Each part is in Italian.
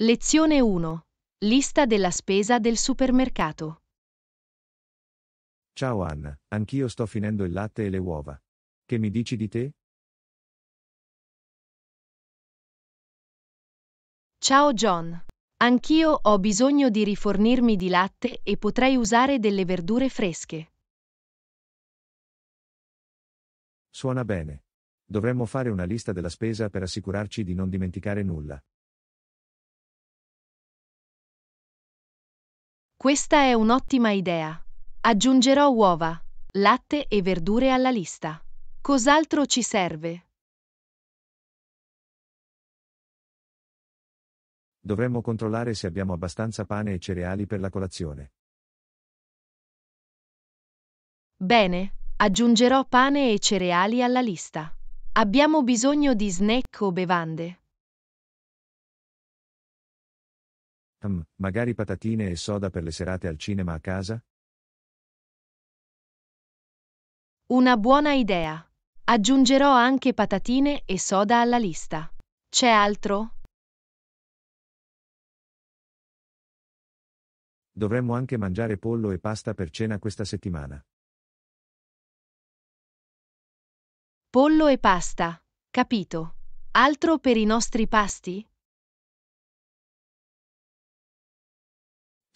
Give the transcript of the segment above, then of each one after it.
Lezione 1. Lista della spesa del supermercato. Ciao Anna, anch'io sto finendo il latte e le uova. Che mi dici di te? Ciao John. Anch'io ho bisogno di rifornirmi di latte e potrei usare delle verdure fresche. Suona bene. Dovremmo fare una lista della spesa per assicurarci di non dimenticare nulla. Questa è un'ottima idea. Aggiungerò uova, latte e verdure alla lista. Cos'altro ci serve? Dovremmo controllare se abbiamo abbastanza pane e cereali per la colazione. Bene, aggiungerò pane e cereali alla lista. Abbiamo bisogno di snack o bevande. Mmm, magari patatine e soda per le serate al cinema a casa? Una buona idea. Aggiungerò anche patatine e soda alla lista. C'è altro? Dovremmo anche mangiare pollo e pasta per cena questa settimana. Pollo e pasta. Capito. Altro per i nostri pasti?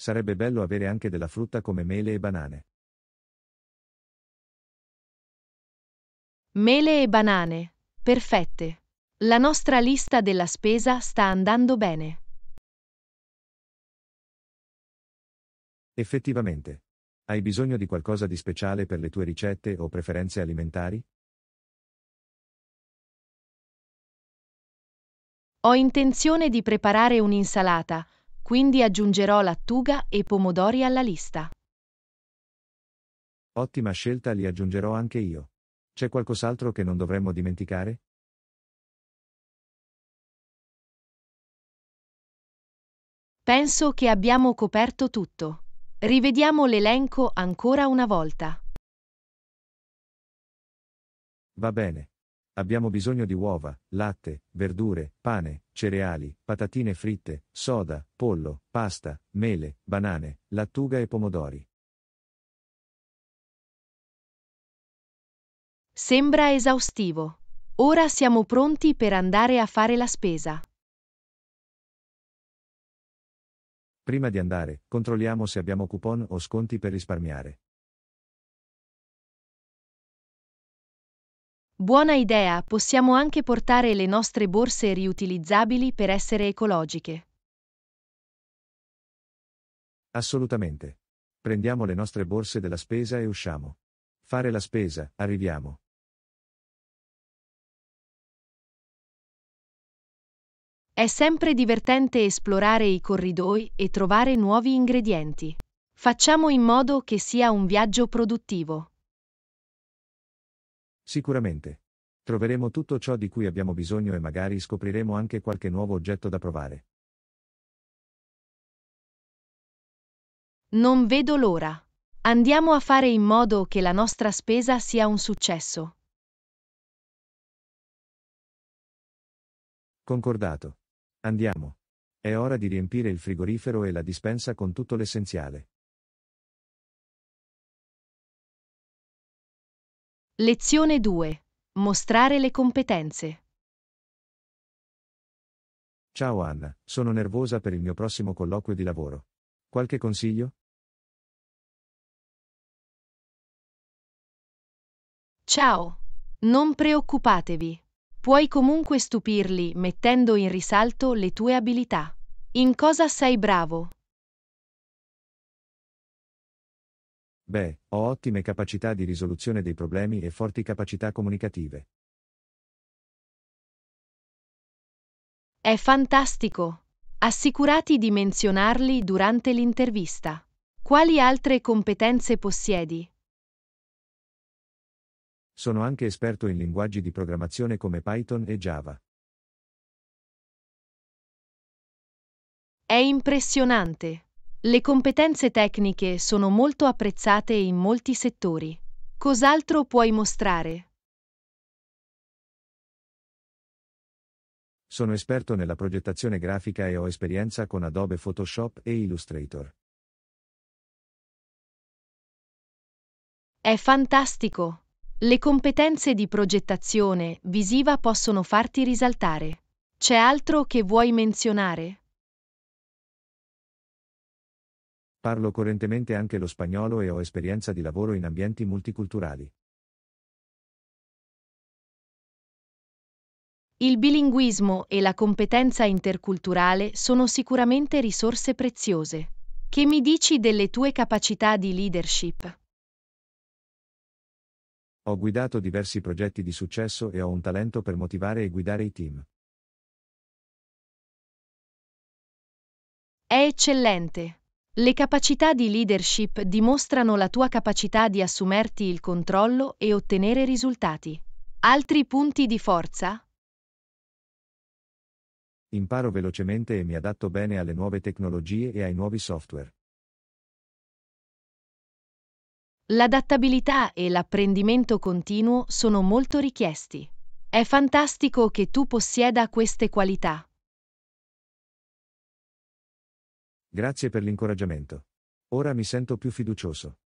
Sarebbe bello avere anche della frutta come mele e banane. Mele e banane. Perfette. La nostra lista della spesa sta andando bene. Effettivamente. Hai bisogno di qualcosa di speciale per le tue ricette o preferenze alimentari? Ho intenzione di preparare un'insalata, quindi aggiungerò lattuga e pomodori alla lista. Ottima scelta, li aggiungerò anche io. C'è qualcos'altro che non dovremmo dimenticare? Penso che abbiamo coperto tutto. Rivediamo l'elenco ancora una volta. Va bene. Abbiamo bisogno di uova, latte, verdure, pane, cereali, patatine fritte, soda, pollo, pasta, mele, banane, lattuga e pomodori. Sembra esaustivo. Ora siamo pronti per andare a fare la spesa. Prima di andare, controlliamo se abbiamo coupon o sconti per risparmiare. Buona idea, possiamo anche portare le nostre borse riutilizzabili per essere ecologiche. Assolutamente. Prendiamo le nostre borse della spesa e usciamo. Fare la spesa, arriviamo. È sempre divertente esplorare i corridoi e trovare nuovi ingredienti. Facciamo in modo che sia un viaggio produttivo. Sicuramente. Troveremo tutto ciò di cui abbiamo bisogno e magari scopriremo anche qualche nuovo oggetto da provare. Non vedo l'ora. Andiamo a fare in modo che la nostra spesa sia un successo. Concordato. Andiamo. È ora di riempire il frigorifero e la dispensa con tutto l'essenziale. Lezione 2. Mostrare le competenze. Ciao Anna, sono nervosa per il mio prossimo colloquio di lavoro. Qualche consiglio? Ciao. Non preoccupatevi. Puoi comunque stupirli mettendo in risalto le tue abilità. In cosa sei bravo? Beh, ho ottime capacità di risoluzione dei problemi e forti capacità comunicative. È fantastico! Assicurati di menzionarli durante l'intervista. Quali altre competenze possiedi? Sono anche esperto in linguaggi di programmazione come Python e Java. È impressionante! Le competenze tecniche sono molto apprezzate in molti settori. Cos'altro puoi mostrare? Sono esperto nella progettazione grafica e ho esperienza con Adobe Photoshop e Illustrator. È fantastico! Le competenze di progettazione visiva possono farti risaltare. C'è altro che vuoi menzionare? Parlo correntemente anche lo spagnolo e ho esperienza di lavoro in ambienti multiculturali. Il bilinguismo e la competenza interculturale sono sicuramente risorse preziose. Che mi dici delle tue capacità di leadership? Ho guidato diversi progetti di successo e ho un talento per motivare e guidare i team. È eccellente. Le capacità di leadership dimostrano la tua capacità di assumerti il controllo e ottenere risultati. Altri punti di forza? Imparo velocemente e mi adatto bene alle nuove tecnologie e ai nuovi software. L'adattabilità e l'apprendimento continuo sono molto richiesti. È fantastico che tu possieda queste qualità. Grazie per l'incoraggiamento. Ora mi sento più fiducioso.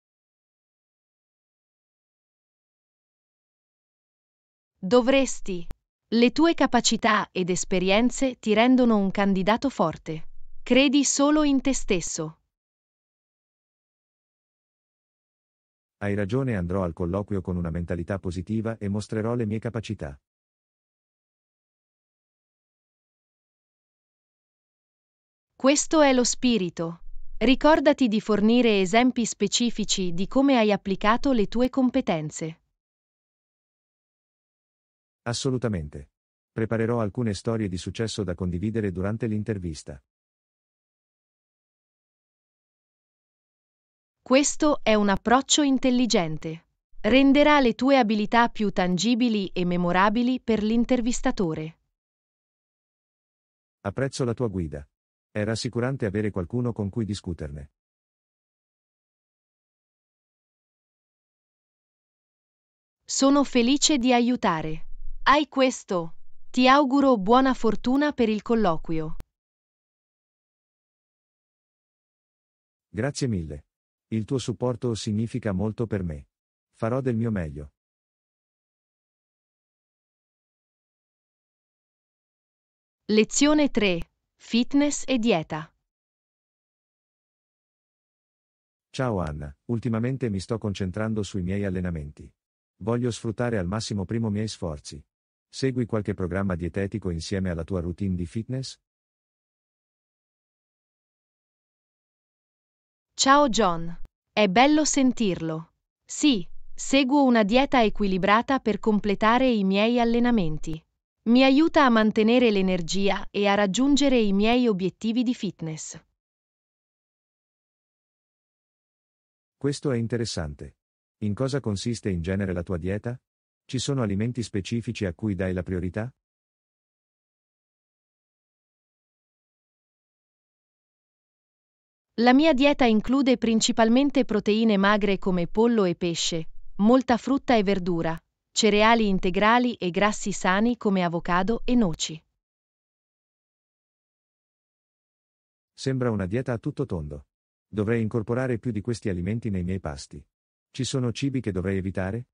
Dovresti. Le tue capacità ed esperienze ti rendono un candidato forte. Credi solo in te stesso. Hai ragione, andrò al colloquio con una mentalità positiva e mostrerò le mie capacità. Questo è lo spirito. Ricordati di fornire esempi specifici di come hai applicato le tue competenze. Assolutamente. Preparerò alcune storie di successo da condividere durante l'intervista. Questo è un approccio intelligente. Renderà le tue abilità più tangibili e memorabili per l'intervistatore. Apprezzo la tua guida. È rassicurante avere qualcuno con cui discuterne. Sono felice di aiutare. Hai questo. Ti auguro buona fortuna per il colloquio. Grazie mille. Il tuo supporto significa molto per me. Farò del mio meglio. Lezione 3. Fitness e dieta. Ciao Anna, ultimamente mi sto concentrando sui miei allenamenti. Voglio sfruttare al massimo primo i miei sforzi. Segui qualche programma dietetico insieme alla tua routine di fitness? Ciao John. È bello sentirlo. Sì, seguo una dieta equilibrata per completare i miei allenamenti mi aiuta a mantenere l'energia e a raggiungere i miei obiettivi di fitness. Questo è interessante. In cosa consiste in genere la tua dieta? Ci sono alimenti specifici a cui dai la priorità? La mia dieta include principalmente proteine magre come pollo e pesce, molta frutta e verdura, cereali integrali e grassi sani come avocado e noci. Sembra una dieta a tutto tondo. Dovrei incorporare più di questi alimenti nei miei pasti. Ci sono cibi che dovrei evitare?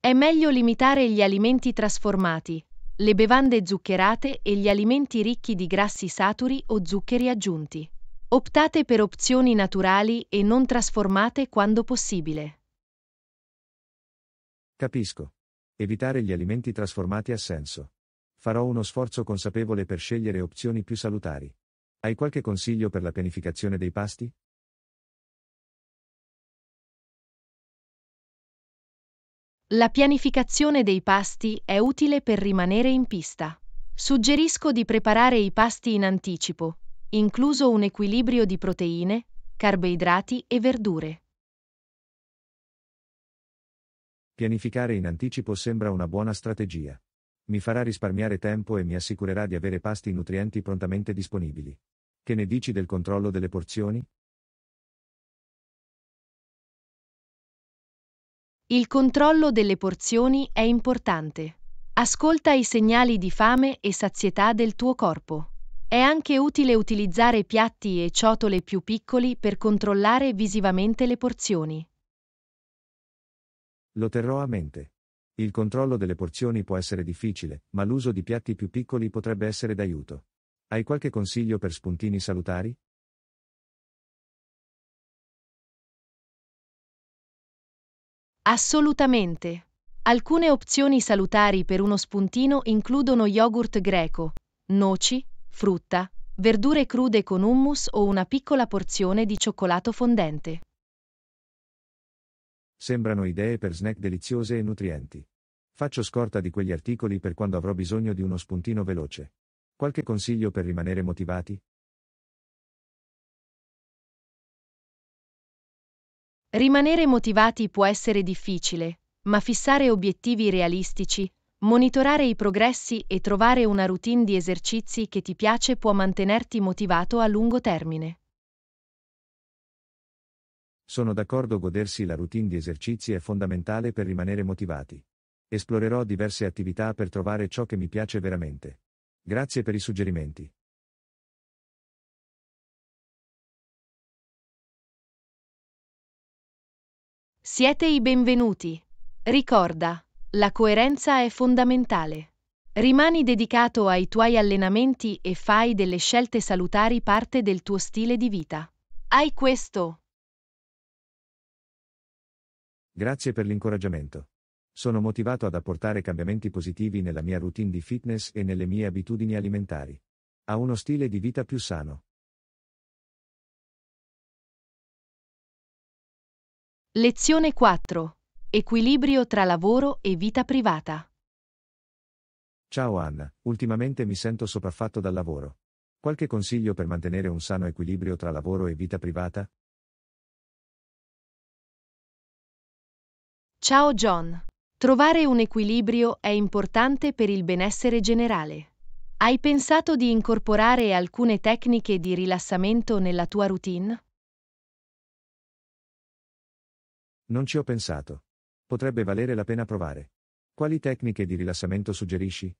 È meglio limitare gli alimenti trasformati, le bevande zuccherate e gli alimenti ricchi di grassi saturi o zuccheri aggiunti. Optate per opzioni naturali e non trasformate quando possibile. Capisco. Evitare gli alimenti trasformati ha senso. Farò uno sforzo consapevole per scegliere opzioni più salutari. Hai qualche consiglio per la pianificazione dei pasti? La pianificazione dei pasti è utile per rimanere in pista. Suggerisco di preparare i pasti in anticipo, incluso un equilibrio di proteine, carboidrati e verdure. Pianificare in anticipo sembra una buona strategia. Mi farà risparmiare tempo e mi assicurerà di avere pasti nutrienti prontamente disponibili. Che ne dici del controllo delle porzioni? Il controllo delle porzioni è importante. Ascolta i segnali di fame e sazietà del tuo corpo. È anche utile utilizzare piatti e ciotole più piccoli per controllare visivamente le porzioni. Lo terrò a mente. Il controllo delle porzioni può essere difficile, ma l'uso di piatti più piccoli potrebbe essere d'aiuto. Hai qualche consiglio per spuntini salutari? Assolutamente. Alcune opzioni salutari per uno spuntino includono yogurt greco, noci, frutta, verdure crude con hummus o una piccola porzione di cioccolato fondente. Sembrano idee per snack deliziose e nutrienti. Faccio scorta di quegli articoli per quando avrò bisogno di uno spuntino veloce. Qualche consiglio per rimanere motivati? Rimanere motivati può essere difficile, ma fissare obiettivi realistici, Monitorare i progressi e trovare una routine di esercizi che ti piace può mantenerti motivato a lungo termine. Sono d'accordo, godersi la routine di esercizi è fondamentale per rimanere motivati. Esplorerò diverse attività per trovare ciò che mi piace veramente. Grazie per i suggerimenti. Siete i benvenuti. Ricorda. La coerenza è fondamentale. Rimani dedicato ai tuoi allenamenti e fai delle scelte salutari parte del tuo stile di vita. Hai questo. Grazie per l'incoraggiamento. Sono motivato ad apportare cambiamenti positivi nella mia routine di fitness e nelle mie abitudini alimentari. A uno stile di vita più sano. Lezione 4. Equilibrio tra lavoro e vita privata. Ciao Anna, ultimamente mi sento sopraffatto dal lavoro. Qualche consiglio per mantenere un sano equilibrio tra lavoro e vita privata? Ciao John. Trovare un equilibrio è importante per il benessere generale. Hai pensato di incorporare alcune tecniche di rilassamento nella tua routine? Non ci ho pensato. Potrebbe valere la pena provare. Quali tecniche di rilassamento suggerisci?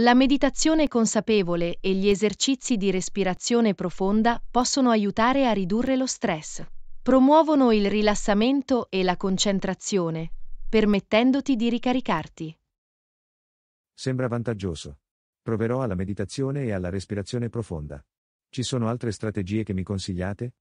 La meditazione consapevole e gli esercizi di respirazione profonda possono aiutare a ridurre lo stress. Promuovono il rilassamento e la concentrazione, permettendoti di ricaricarti. Sembra vantaggioso. Proverò alla meditazione e alla respirazione profonda. Ci sono altre strategie che mi consigliate?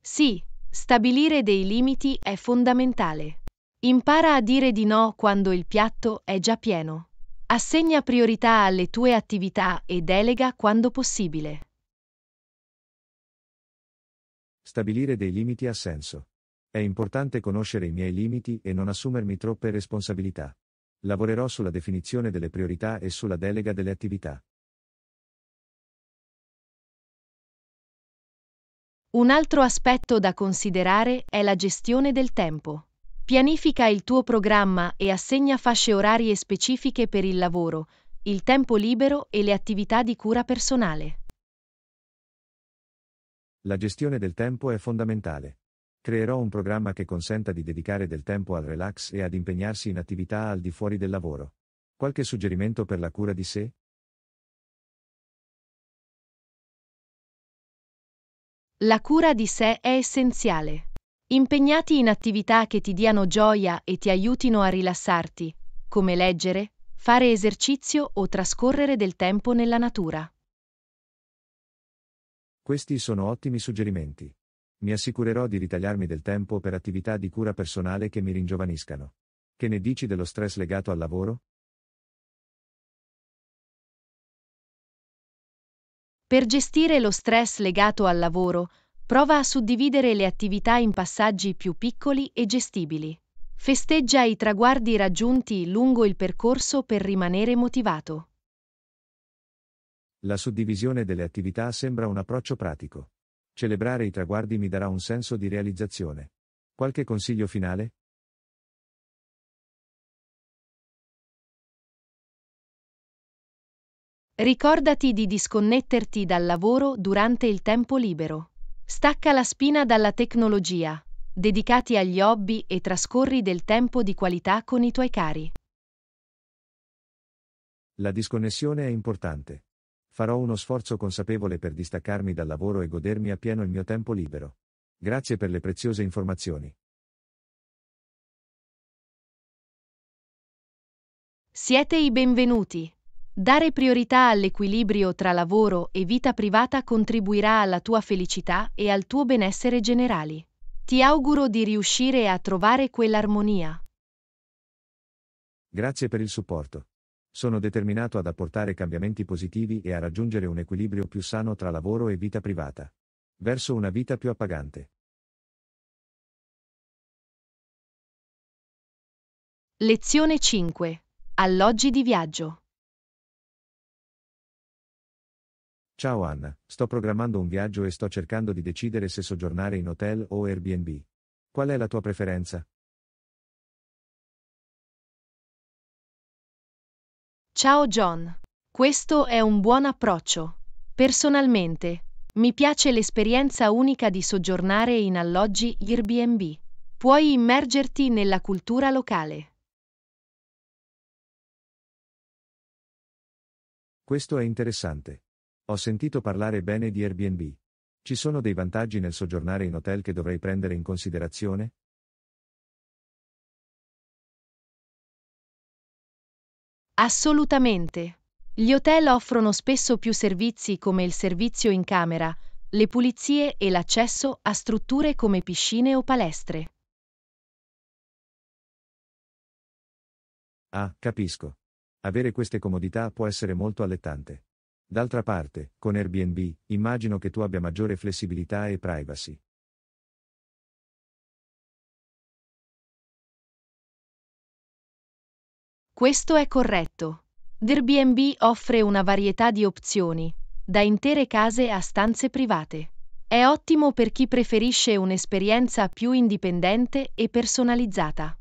Sì, stabilire dei limiti è fondamentale. Impara a dire di no quando il piatto è già pieno. Assegna priorità alle tue attività e delega quando possibile. Stabilire dei limiti ha senso. È importante conoscere i miei limiti e non assumermi troppe responsabilità. Lavorerò sulla definizione delle priorità e sulla delega delle attività. Un altro aspetto da considerare è la gestione del tempo. Pianifica il tuo programma e assegna fasce orarie specifiche per il lavoro, il tempo libero e le attività di cura personale. La gestione del tempo è fondamentale. Creerò un programma che consenta di dedicare del tempo al relax e ad impegnarsi in attività al di fuori del lavoro. Qualche suggerimento per la cura di sé? La cura di sé è essenziale. Impegnati in attività che ti diano gioia e ti aiutino a rilassarti, come leggere, fare esercizio o trascorrere del tempo nella natura. Questi sono ottimi suggerimenti. Mi assicurerò di ritagliarmi del tempo per attività di cura personale che mi ringiovaniscano. Che ne dici dello stress legato al lavoro? Per gestire lo stress legato al lavoro, prova a suddividere le attività in passaggi più piccoli e gestibili. Festeggia i traguardi raggiunti lungo il percorso per rimanere motivato. La suddivisione delle attività sembra un approccio pratico. Celebrare i traguardi mi darà un senso di realizzazione. Qualche consiglio finale? Ricordati di disconnetterti dal lavoro durante il tempo libero. Stacca la spina dalla tecnologia, dedicati agli hobby e trascorri del tempo di qualità con i tuoi cari. La disconnessione è importante. Farò uno sforzo consapevole per distaccarmi dal lavoro e godermi appieno il mio tempo libero. Grazie per le preziose informazioni. Siete i benvenuti. Dare priorità all'equilibrio tra lavoro e vita privata contribuirà alla tua felicità e al tuo benessere generali. Ti auguro di riuscire a trovare quell'armonia. Grazie per il supporto. Sono determinato ad apportare cambiamenti positivi e a raggiungere un equilibrio più sano tra lavoro e vita privata. Verso una vita più appagante. Lezione 5. Alloggi di viaggio. Ciao Anna, sto programmando un viaggio e sto cercando di decidere se soggiornare in hotel o Airbnb. Qual è la tua preferenza? Ciao John. Questo è un buon approccio. Personalmente, mi piace l'esperienza unica di soggiornare in alloggi Airbnb. Puoi immergerti nella cultura locale. Questo è interessante. Ho sentito parlare bene di Airbnb. Ci sono dei vantaggi nel soggiornare in hotel che dovrei prendere in considerazione? Assolutamente. Gli hotel offrono spesso più servizi come il servizio in camera, le pulizie e l'accesso a strutture come piscine o palestre. Ah, capisco. Avere queste comodità può essere molto allettante. D'altra parte, con Airbnb, immagino che tu abbia maggiore flessibilità e privacy. Questo è corretto. Airbnb offre una varietà di opzioni, da intere case a stanze private. È ottimo per chi preferisce un'esperienza più indipendente e personalizzata.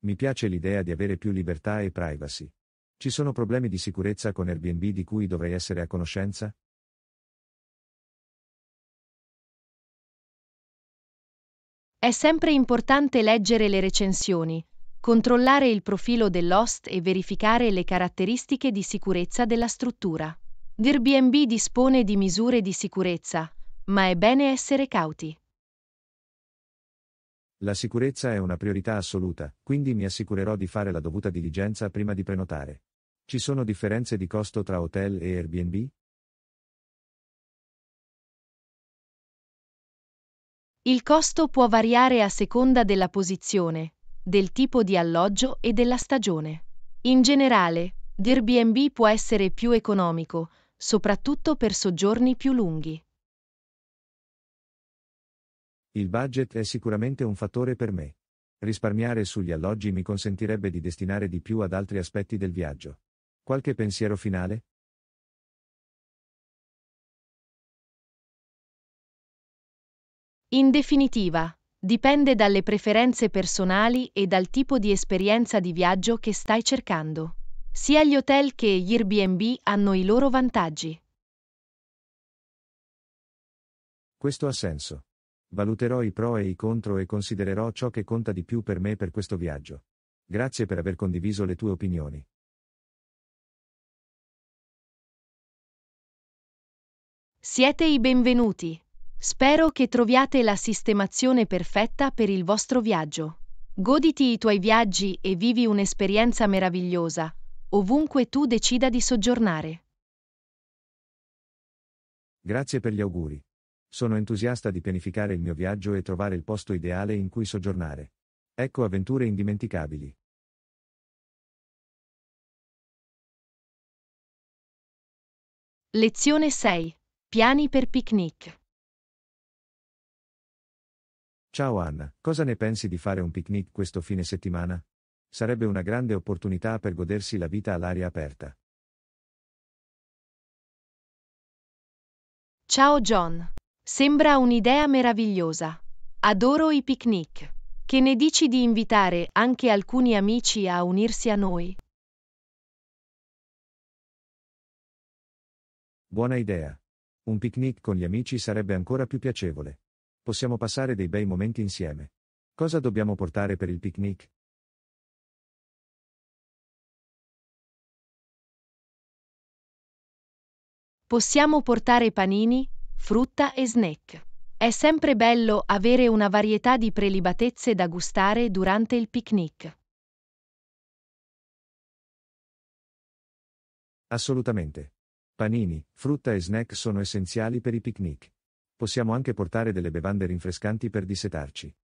Mi piace l'idea di avere più libertà e privacy. Ci sono problemi di sicurezza con Airbnb di cui dovrei essere a conoscenza? È sempre importante leggere le recensioni, controllare il profilo dell'host e verificare le caratteristiche di sicurezza della struttura. Airbnb dispone di misure di sicurezza, ma è bene essere cauti. La sicurezza è una priorità assoluta, quindi mi assicurerò di fare la dovuta diligenza prima di prenotare. Ci sono differenze di costo tra hotel e Airbnb? Il costo può variare a seconda della posizione, del tipo di alloggio e della stagione. In generale, Airbnb può essere più economico, soprattutto per soggiorni più lunghi. Il budget è sicuramente un fattore per me. Risparmiare sugli alloggi mi consentirebbe di destinare di più ad altri aspetti del viaggio. Qualche pensiero finale? In definitiva, dipende dalle preferenze personali e dal tipo di esperienza di viaggio che stai cercando. Sia gli hotel che gli Airbnb hanno i loro vantaggi. Questo ha senso. Valuterò i pro e i contro e considererò ciò che conta di più per me per questo viaggio. Grazie per aver condiviso le tue opinioni. Siete i benvenuti. Spero che troviate la sistemazione perfetta per il vostro viaggio. Goditi i tuoi viaggi e vivi un'esperienza meravigliosa, ovunque tu decida di soggiornare. Grazie per gli auguri. Sono entusiasta di pianificare il mio viaggio e trovare il posto ideale in cui soggiornare. Ecco avventure indimenticabili. Lezione 6. Piani per picnic. Ciao Anna, cosa ne pensi di fare un picnic questo fine settimana? Sarebbe una grande opportunità per godersi la vita all'aria aperta. Ciao John, sembra un'idea meravigliosa. Adoro i picnic. Che ne dici di invitare anche alcuni amici a unirsi a noi? Buona idea. Un picnic con gli amici sarebbe ancora più piacevole. Possiamo passare dei bei momenti insieme. Cosa dobbiamo portare per il picnic? Possiamo portare panini, frutta e snack. È sempre bello avere una varietà di prelibatezze da gustare durante il picnic. Assolutamente. Panini, frutta e snack sono essenziali per i picnic possiamo anche portare delle bevande rinfrescanti per dissetarci.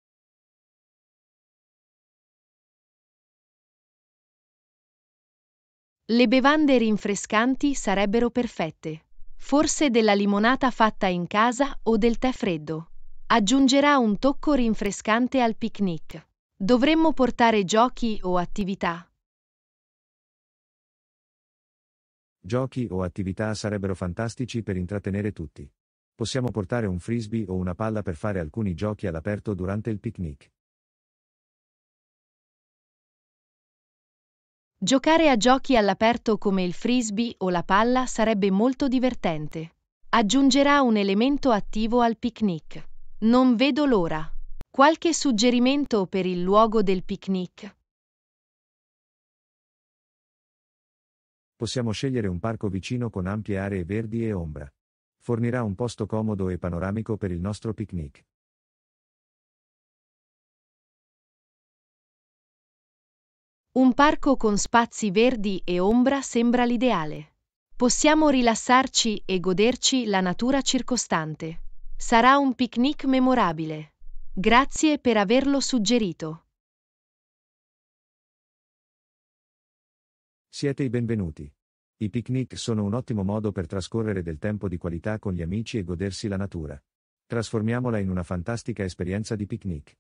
Le bevande rinfrescanti sarebbero perfette. Forse della limonata fatta in casa o del tè freddo. Aggiungerà un tocco rinfrescante al picnic. Dovremmo portare giochi o attività. Giochi o attività sarebbero fantastici per intrattenere tutti. Possiamo portare un frisbee o una palla per fare alcuni giochi all'aperto durante il picnic. Giocare a giochi all'aperto come il frisbee o la palla sarebbe molto divertente. Aggiungerà un elemento attivo al picnic. Non vedo l'ora. Qualche suggerimento per il luogo del picnic? Possiamo scegliere un parco vicino con ampie aree verdi e ombra fornirà un posto comodo e panoramico per il nostro picnic. Un parco con spazi verdi e ombra sembra l'ideale. Possiamo rilassarci e goderci la natura circostante. Sarà un picnic memorabile. Grazie per averlo suggerito. Siete i benvenuti. I picnic sono un ottimo modo per trascorrere del tempo di qualità con gli amici e godersi la natura. Trasformiamola in una fantastica esperienza di picnic.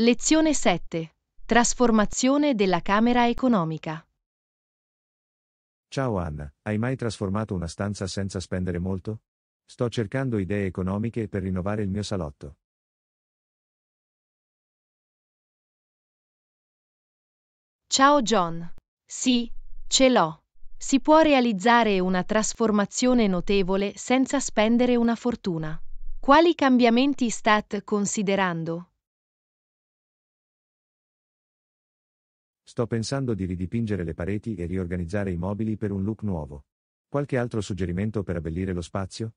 Lezione 7. Trasformazione della camera economica. Ciao Anna, hai mai trasformato una stanza senza spendere molto? Sto cercando idee economiche per rinnovare il mio salotto. Ciao John. Sì, ce l'ho. Si può realizzare una trasformazione notevole senza spendere una fortuna. Quali cambiamenti stat considerando? Sto pensando di ridipingere le pareti e riorganizzare i mobili per un look nuovo. Qualche altro suggerimento per abbellire lo spazio?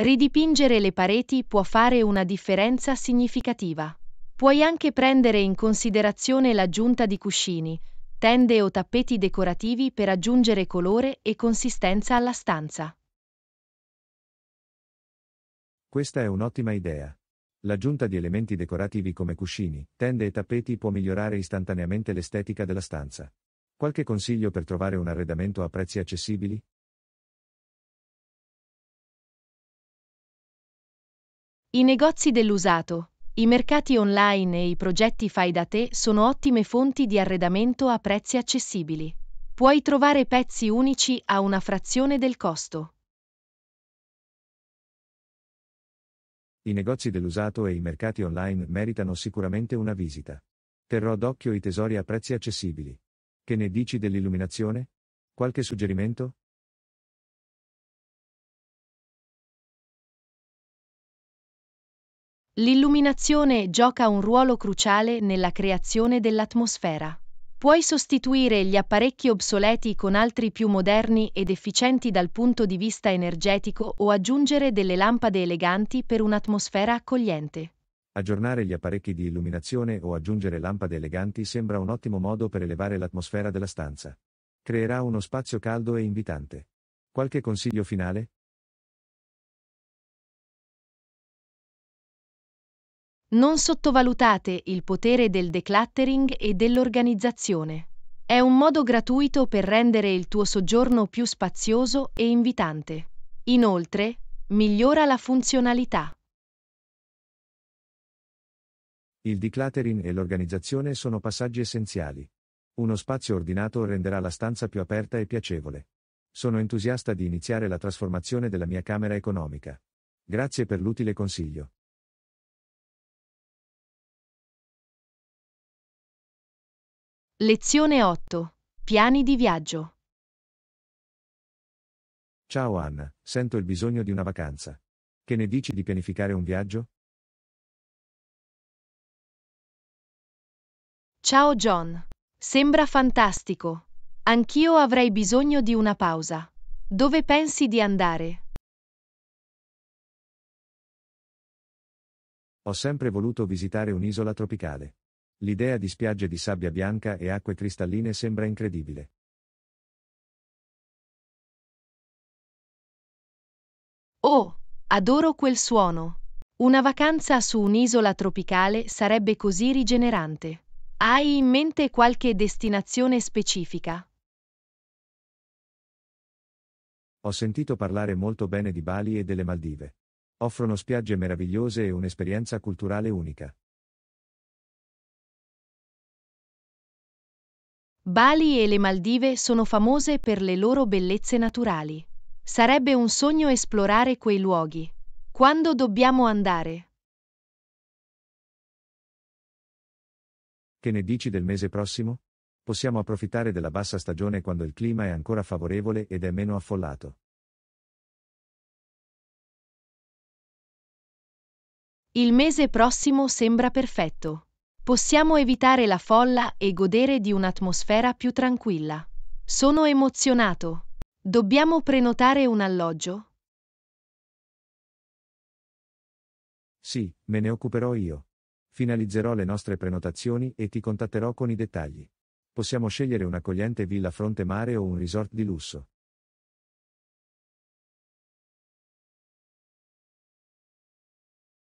Ridipingere le pareti può fare una differenza significativa. Puoi anche prendere in considerazione l'aggiunta di cuscini, tende o tappeti decorativi per aggiungere colore e consistenza alla stanza. Questa è un'ottima idea. L'aggiunta di elementi decorativi come cuscini, tende e tappeti può migliorare istantaneamente l'estetica della stanza. Qualche consiglio per trovare un arredamento a prezzi accessibili? I negozi dell'usato, i mercati online e i progetti fai da te sono ottime fonti di arredamento a prezzi accessibili. Puoi trovare pezzi unici a una frazione del costo. I negozi dell'usato e i mercati online meritano sicuramente una visita. Terrò d'occhio i tesori a prezzi accessibili. Che ne dici dell'illuminazione? Qualche suggerimento? L'illuminazione gioca un ruolo cruciale nella creazione dell'atmosfera. Puoi sostituire gli apparecchi obsoleti con altri più moderni ed efficienti dal punto di vista energetico o aggiungere delle lampade eleganti per un'atmosfera accogliente. Aggiornare gli apparecchi di illuminazione o aggiungere lampade eleganti sembra un ottimo modo per elevare l'atmosfera della stanza. Creerà uno spazio caldo e invitante. Qualche consiglio finale? Non sottovalutate il potere del decluttering e dell'organizzazione. È un modo gratuito per rendere il tuo soggiorno più spazioso e invitante. Inoltre, migliora la funzionalità. Il decluttering e l'organizzazione sono passaggi essenziali. Uno spazio ordinato renderà la stanza più aperta e piacevole. Sono entusiasta di iniziare la trasformazione della mia camera economica. Grazie per l'utile consiglio. Lezione 8. Piani di viaggio. Ciao Anna, sento il bisogno di una vacanza. Che ne dici di pianificare un viaggio? Ciao John. Sembra fantastico. Anch'io avrei bisogno di una pausa. Dove pensi di andare? Ho sempre voluto visitare un'isola tropicale. L'idea di spiagge di sabbia bianca e acque cristalline sembra incredibile. Oh, adoro quel suono. Una vacanza su un'isola tropicale sarebbe così rigenerante. Hai in mente qualche destinazione specifica? Ho sentito parlare molto bene di Bali e delle Maldive. Offrono spiagge meravigliose e un'esperienza culturale unica. Bali e le Maldive sono famose per le loro bellezze naturali. Sarebbe un sogno esplorare quei luoghi. Quando dobbiamo andare? Che ne dici del mese prossimo? Possiamo approfittare della bassa stagione quando il clima è ancora favorevole ed è meno affollato. Il mese prossimo sembra perfetto possiamo evitare la folla e godere di un'atmosfera più tranquilla. Sono emozionato. Dobbiamo prenotare un alloggio? Sì, me ne occuperò io. Finalizzerò le nostre prenotazioni e ti contatterò con i dettagli. Possiamo scegliere un'accogliente villa fronte mare o un resort di lusso.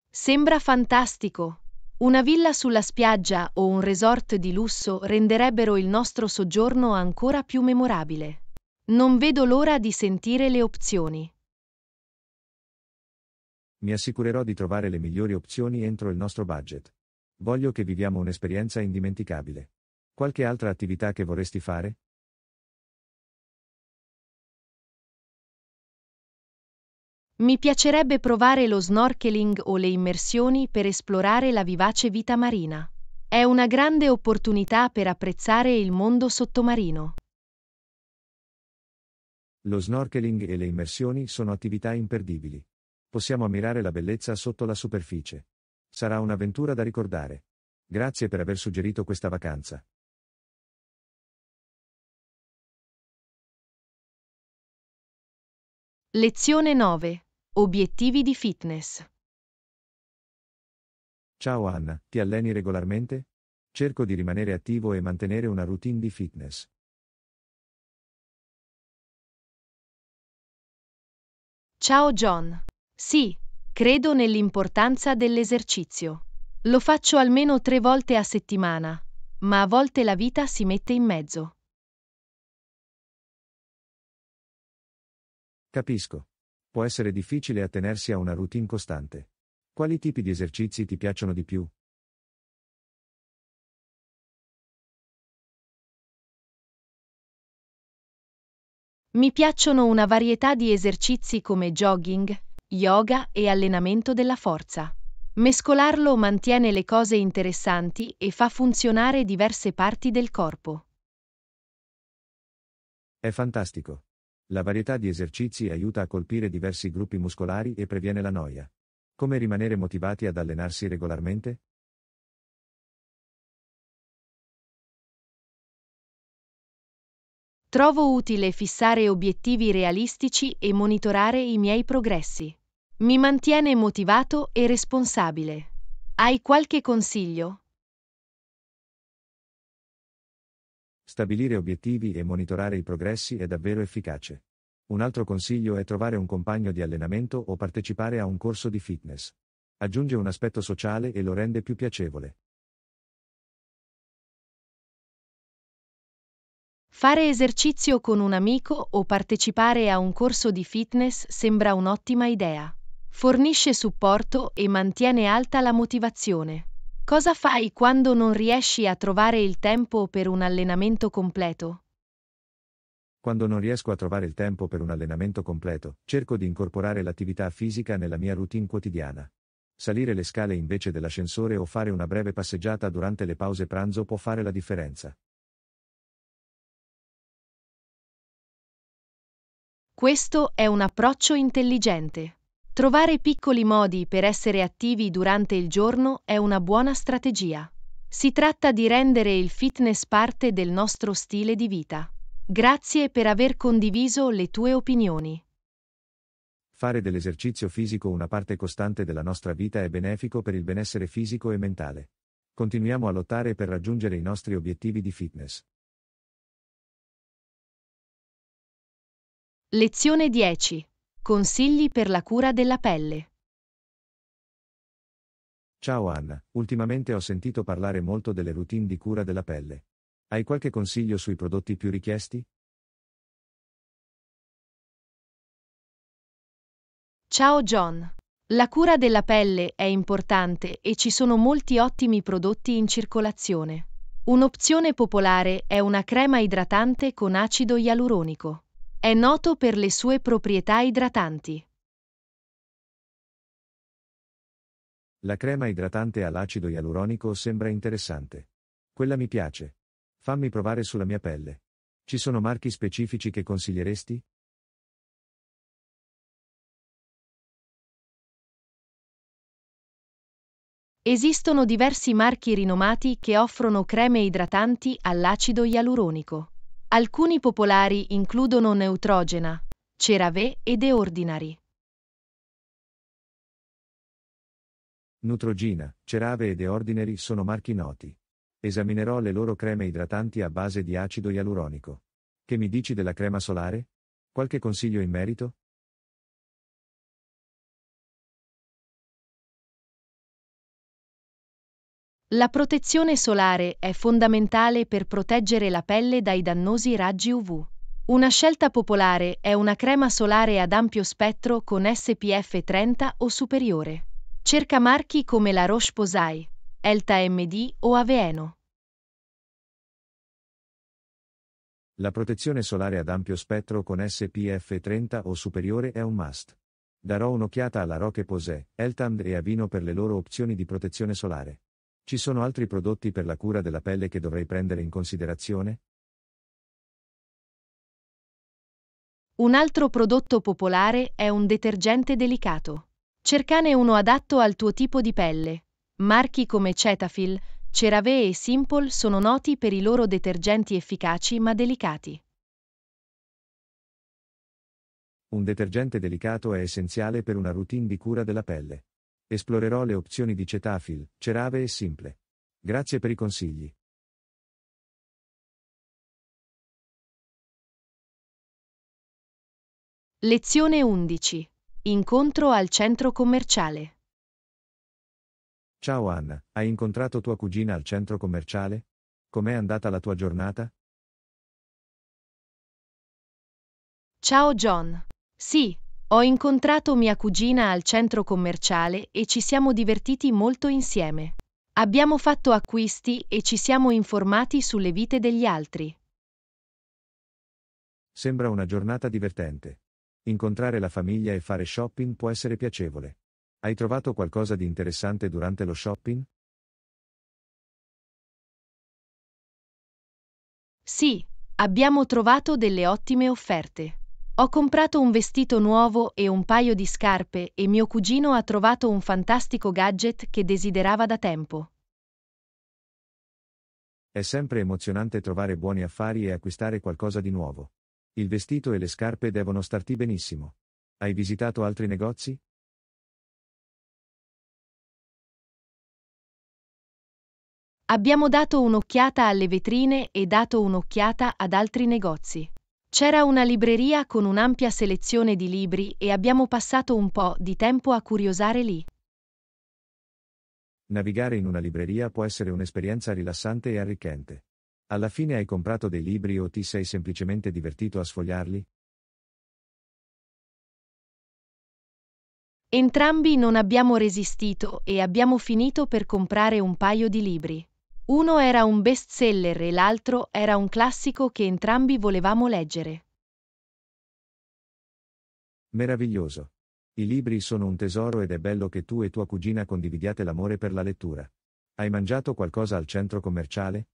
Sembra fantastico. Una villa sulla spiaggia o un resort di lusso renderebbero il nostro soggiorno ancora più memorabile. Non vedo l'ora di sentire le opzioni. Mi assicurerò di trovare le migliori opzioni entro il nostro budget. Voglio che viviamo un'esperienza indimenticabile. Qualche altra attività che vorresti fare? Mi piacerebbe provare lo snorkeling o le immersioni per esplorare la vivace vita marina. È una grande opportunità per apprezzare il mondo sottomarino. Lo snorkeling e le immersioni sono attività imperdibili. Possiamo ammirare la bellezza sotto la superficie. Sarà un'avventura da ricordare. Grazie per aver suggerito questa vacanza. Lezione 9 Obiettivi di fitness. Ciao Anna, ti alleni regolarmente? Cerco di rimanere attivo e mantenere una routine di fitness. Ciao John. Sì, credo nell'importanza dell'esercizio. Lo faccio almeno tre volte a settimana, ma a volte la vita si mette in mezzo. Capisco. Può essere difficile attenersi a una routine costante. Quali tipi di esercizi ti piacciono di più? Mi piacciono una varietà di esercizi come jogging, yoga e allenamento della forza. Mescolarlo mantiene le cose interessanti e fa funzionare diverse parti del corpo. È fantastico. La varietà di esercizi aiuta a colpire diversi gruppi muscolari e previene la noia. Come rimanere motivati ad allenarsi regolarmente? Trovo utile fissare obiettivi realistici e monitorare i miei progressi. Mi mantiene motivato e responsabile. Hai qualche consiglio? Stabilire obiettivi e monitorare i progressi è davvero efficace. Un altro consiglio è trovare un compagno di allenamento o partecipare a un corso di fitness. Aggiunge un aspetto sociale e lo rende più piacevole. Fare esercizio con un amico o partecipare a un corso di fitness sembra un'ottima idea. Fornisce supporto e mantiene alta la motivazione. Cosa fai quando non riesci a trovare il tempo per un allenamento completo? Quando non riesco a trovare il tempo per un allenamento completo, cerco di incorporare l'attività fisica nella mia routine quotidiana. Salire le scale invece dell'ascensore o fare una breve passeggiata durante le pause pranzo può fare la differenza. Questo è un approccio intelligente. Trovare piccoli modi per essere attivi durante il giorno è una buona strategia. Si tratta di rendere il fitness parte del nostro stile di vita. Grazie per aver condiviso le tue opinioni. Fare dell'esercizio fisico una parte costante della nostra vita è benefico per il benessere fisico e mentale. Continuiamo a lottare per raggiungere i nostri obiettivi di fitness. Lezione 10. Consigli per la cura della pelle. Ciao Anna, ultimamente ho sentito parlare molto delle routine di cura della pelle. Hai qualche consiglio sui prodotti più richiesti? Ciao John. La cura della pelle è importante e ci sono molti ottimi prodotti in circolazione. Un'opzione popolare è una crema idratante con acido ialuronico. È noto per le sue proprietà idratanti. La crema idratante all'acido ialuronico sembra interessante. Quella mi piace. Fammi provare sulla mia pelle. Ci sono marchi specifici che consiglieresti? Esistono diversi marchi rinomati che offrono creme idratanti all'acido ialuronico. Alcuni popolari includono Neutrogena, Cerave e The Ordinary. Neutrogena, Cerave e The Ordinary sono marchi noti. Esaminerò le loro creme idratanti a base di acido ialuronico. Che mi dici della crema solare? Qualche consiglio in merito? La protezione solare è fondamentale per proteggere la pelle dai dannosi raggi UV. Una scelta popolare è una crema solare ad ampio spettro con SPF 30 o superiore. Cerca marchi come la Roche-Posay, Elta MD o Aveeno. La protezione solare ad ampio spettro con SPF 30 o superiore è un must. Darò un'occhiata alla Roche-Posay, Eltand e Avino per le loro opzioni di protezione solare. Ci sono altri prodotti per la cura della pelle che dovrei prendere in considerazione? Un altro prodotto popolare è un detergente delicato. Cercane uno adatto al tuo tipo di pelle. Marchi come Cetaphil, Cerave e Simple sono noti per i loro detergenti efficaci ma delicati. Un detergente delicato è essenziale per una routine di cura della pelle. Esplorerò le opzioni di Cetafil, Cerave e Simple. Grazie per i consigli. Lezione 11. Incontro al centro commerciale. Ciao Anna, hai incontrato tua cugina al centro commerciale? Com'è andata la tua giornata? Ciao John. Sì, ho incontrato mia cugina al centro commerciale e ci siamo divertiti molto insieme. Abbiamo fatto acquisti e ci siamo informati sulle vite degli altri. Sembra una giornata divertente. Incontrare la famiglia e fare shopping può essere piacevole. Hai trovato qualcosa di interessante durante lo shopping? Sì, abbiamo trovato delle ottime offerte. Ho comprato un vestito nuovo e un paio di scarpe e mio cugino ha trovato un fantastico gadget che desiderava da tempo. È sempre emozionante trovare buoni affari e acquistare qualcosa di nuovo. Il vestito e le scarpe devono starti benissimo. Hai visitato altri negozi? Abbiamo dato un'occhiata alle vetrine e dato un'occhiata ad altri negozi. C'era una libreria con un'ampia selezione di libri e abbiamo passato un po' di tempo a curiosare lì. Navigare in una libreria può essere un'esperienza rilassante e arricchente. Alla fine hai comprato dei libri o ti sei semplicemente divertito a sfogliarli? Entrambi non abbiamo resistito e abbiamo finito per comprare un paio di libri. Uno era un bestseller e l'altro era un classico che entrambi volevamo leggere. Meraviglioso. I libri sono un tesoro ed è bello che tu e tua cugina condividiate l'amore per la lettura. Hai mangiato qualcosa al centro commerciale?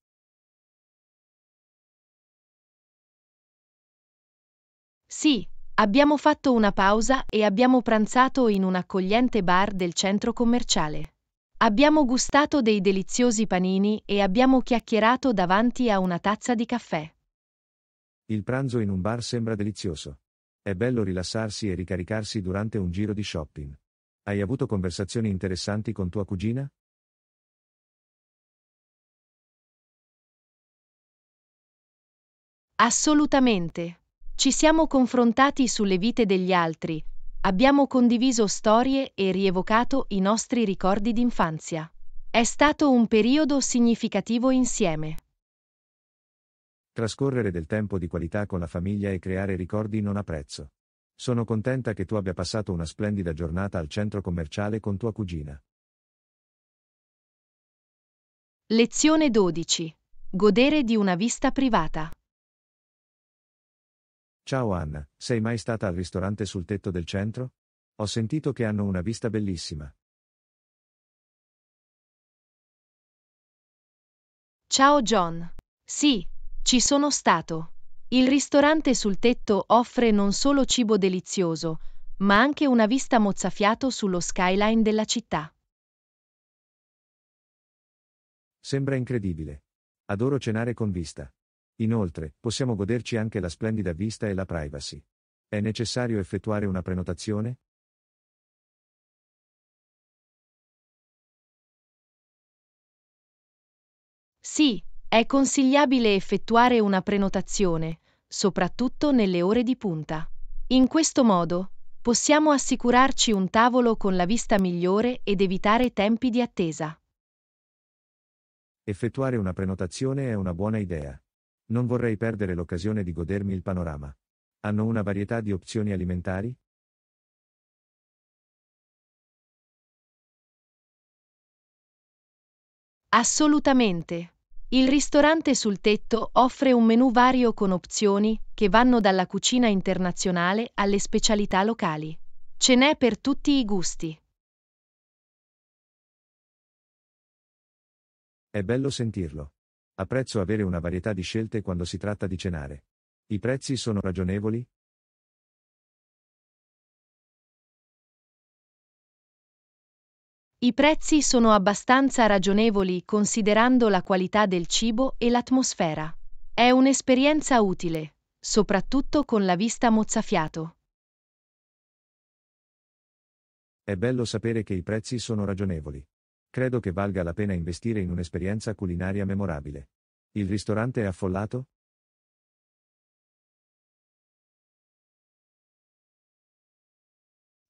Sì, abbiamo fatto una pausa e abbiamo pranzato in un accogliente bar del centro commerciale. Abbiamo gustato dei deliziosi panini e abbiamo chiacchierato davanti a una tazza di caffè. Il pranzo in un bar sembra delizioso. È bello rilassarsi e ricaricarsi durante un giro di shopping. Hai avuto conversazioni interessanti con tua cugina? Assolutamente. Ci siamo confrontati sulle vite degli altri, Abbiamo condiviso storie e rievocato i nostri ricordi d'infanzia. È stato un periodo significativo insieme. Trascorrere del tempo di qualità con la famiglia e creare ricordi non ha prezzo. Sono contenta che tu abbia passato una splendida giornata al centro commerciale con tua cugina. Lezione 12. Godere di una vista privata. Ciao Anna, sei mai stata al ristorante sul tetto del centro? Ho sentito che hanno una vista bellissima. Ciao John. Sì, ci sono stato. Il ristorante sul tetto offre non solo cibo delizioso, ma anche una vista mozzafiato sullo skyline della città. Sembra incredibile. Adoro cenare con vista. Inoltre, possiamo goderci anche la splendida vista e la privacy. È necessario effettuare una prenotazione? Sì, è consigliabile effettuare una prenotazione, soprattutto nelle ore di punta. In questo modo, possiamo assicurarci un tavolo con la vista migliore ed evitare tempi di attesa. Effettuare una prenotazione è una buona idea. Non vorrei perdere l'occasione di godermi il panorama. Hanno una varietà di opzioni alimentari? Assolutamente. Il ristorante sul tetto offre un menù vario con opzioni che vanno dalla cucina internazionale alle specialità locali. Ce n'è per tutti i gusti. È bello sentirlo. Apprezzo avere una varietà di scelte quando si tratta di cenare. I prezzi sono ragionevoli? I prezzi sono abbastanza ragionevoli considerando la qualità del cibo e l'atmosfera. È un'esperienza utile, soprattutto con la vista mozzafiato. È bello sapere che i prezzi sono ragionevoli. Credo che valga la pena investire in un'esperienza culinaria memorabile. Il ristorante è affollato?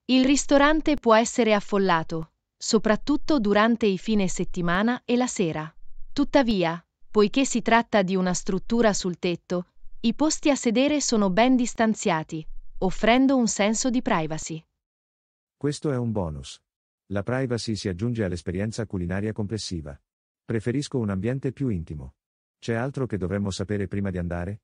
Il ristorante può essere affollato, soprattutto durante i fine settimana e la sera. Tuttavia, poiché si tratta di una struttura sul tetto, i posti a sedere sono ben distanziati, offrendo un senso di privacy. Questo è un bonus. La privacy si aggiunge all'esperienza culinaria complessiva. Preferisco un ambiente più intimo. C'è altro che dovremmo sapere prima di andare?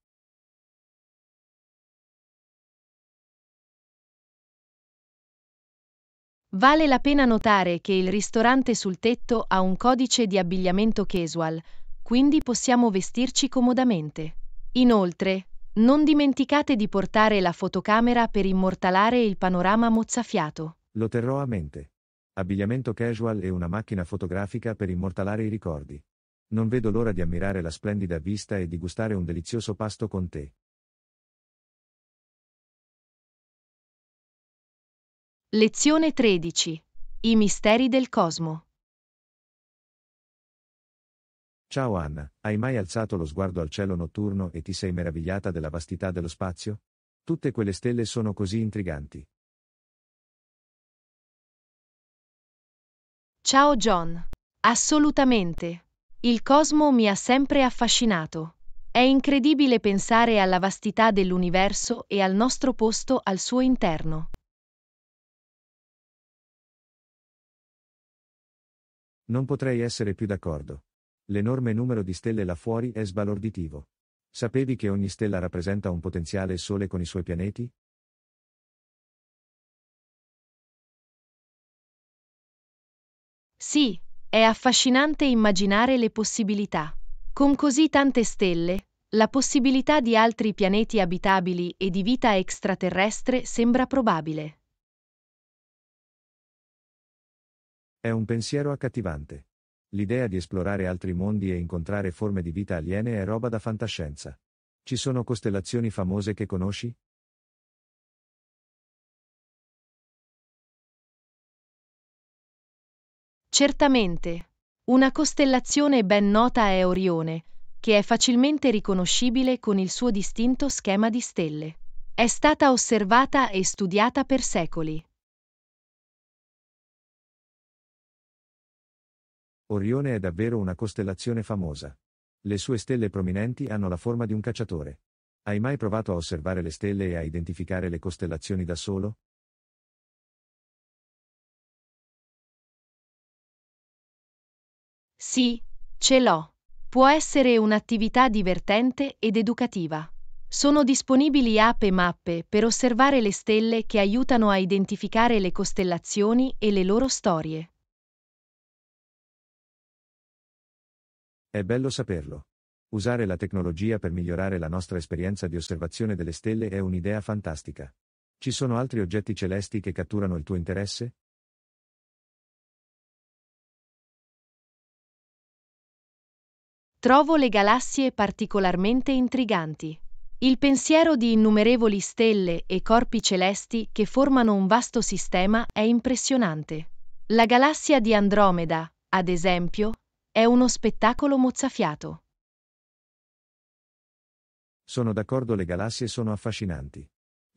Vale la pena notare che il ristorante sul tetto ha un codice di abbigliamento casual, quindi possiamo vestirci comodamente. Inoltre, non dimenticate di portare la fotocamera per immortalare il panorama mozzafiato. Lo terrò a mente abbigliamento casual e una macchina fotografica per immortalare i ricordi. Non vedo l'ora di ammirare la splendida vista e di gustare un delizioso pasto con te. Lezione 13. I misteri del cosmo. Ciao Anna, hai mai alzato lo sguardo al cielo notturno e ti sei meravigliata della vastità dello spazio? Tutte quelle stelle sono così intriganti. Ciao John. Assolutamente. Il cosmo mi ha sempre affascinato. È incredibile pensare alla vastità dell'universo e al nostro posto al suo interno. Non potrei essere più d'accordo. L'enorme numero di stelle là fuori è sbalorditivo. Sapevi che ogni stella rappresenta un potenziale sole con i suoi pianeti? Sì, è affascinante immaginare le possibilità. Con così tante stelle, la possibilità di altri pianeti abitabili e di vita extraterrestre sembra probabile. È un pensiero accattivante. L'idea di esplorare altri mondi e incontrare forme di vita aliene è roba da fantascienza. Ci sono costellazioni famose che conosci? Certamente. Una costellazione ben nota è Orione, che è facilmente riconoscibile con il suo distinto schema di stelle. È stata osservata e studiata per secoli. Orione è davvero una costellazione famosa. Le sue stelle prominenti hanno la forma di un cacciatore. Hai mai provato a osservare le stelle e a identificare le costellazioni da solo? Sì, ce l'ho. Può essere un'attività divertente ed educativa. Sono disponibili app e mappe per osservare le stelle che aiutano a identificare le costellazioni e le loro storie. È bello saperlo. Usare la tecnologia per migliorare la nostra esperienza di osservazione delle stelle è un'idea fantastica. Ci sono altri oggetti celesti che catturano il tuo interesse? Trovo le galassie particolarmente intriganti. Il pensiero di innumerevoli stelle e corpi celesti che formano un vasto sistema è impressionante. La galassia di Andromeda, ad esempio, è uno spettacolo mozzafiato. Sono d'accordo, le galassie sono affascinanti.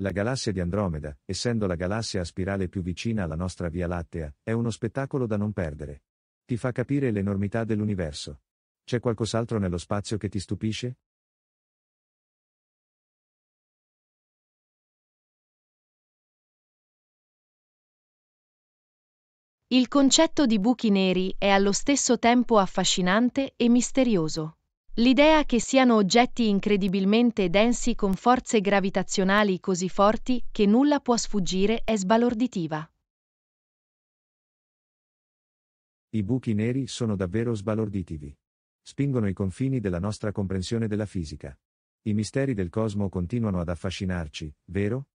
La galassia di Andromeda, essendo la galassia a spirale più vicina alla nostra Via Lattea, è uno spettacolo da non perdere. Ti fa capire l'enormità dell'universo. C'è qualcos'altro nello spazio che ti stupisce? Il concetto di buchi neri è allo stesso tempo affascinante e misterioso. L'idea che siano oggetti incredibilmente densi con forze gravitazionali così forti che nulla può sfuggire è sbalorditiva. I buchi neri sono davvero sbalorditivi spingono i confini della nostra comprensione della fisica. I misteri del cosmo continuano ad affascinarci, vero?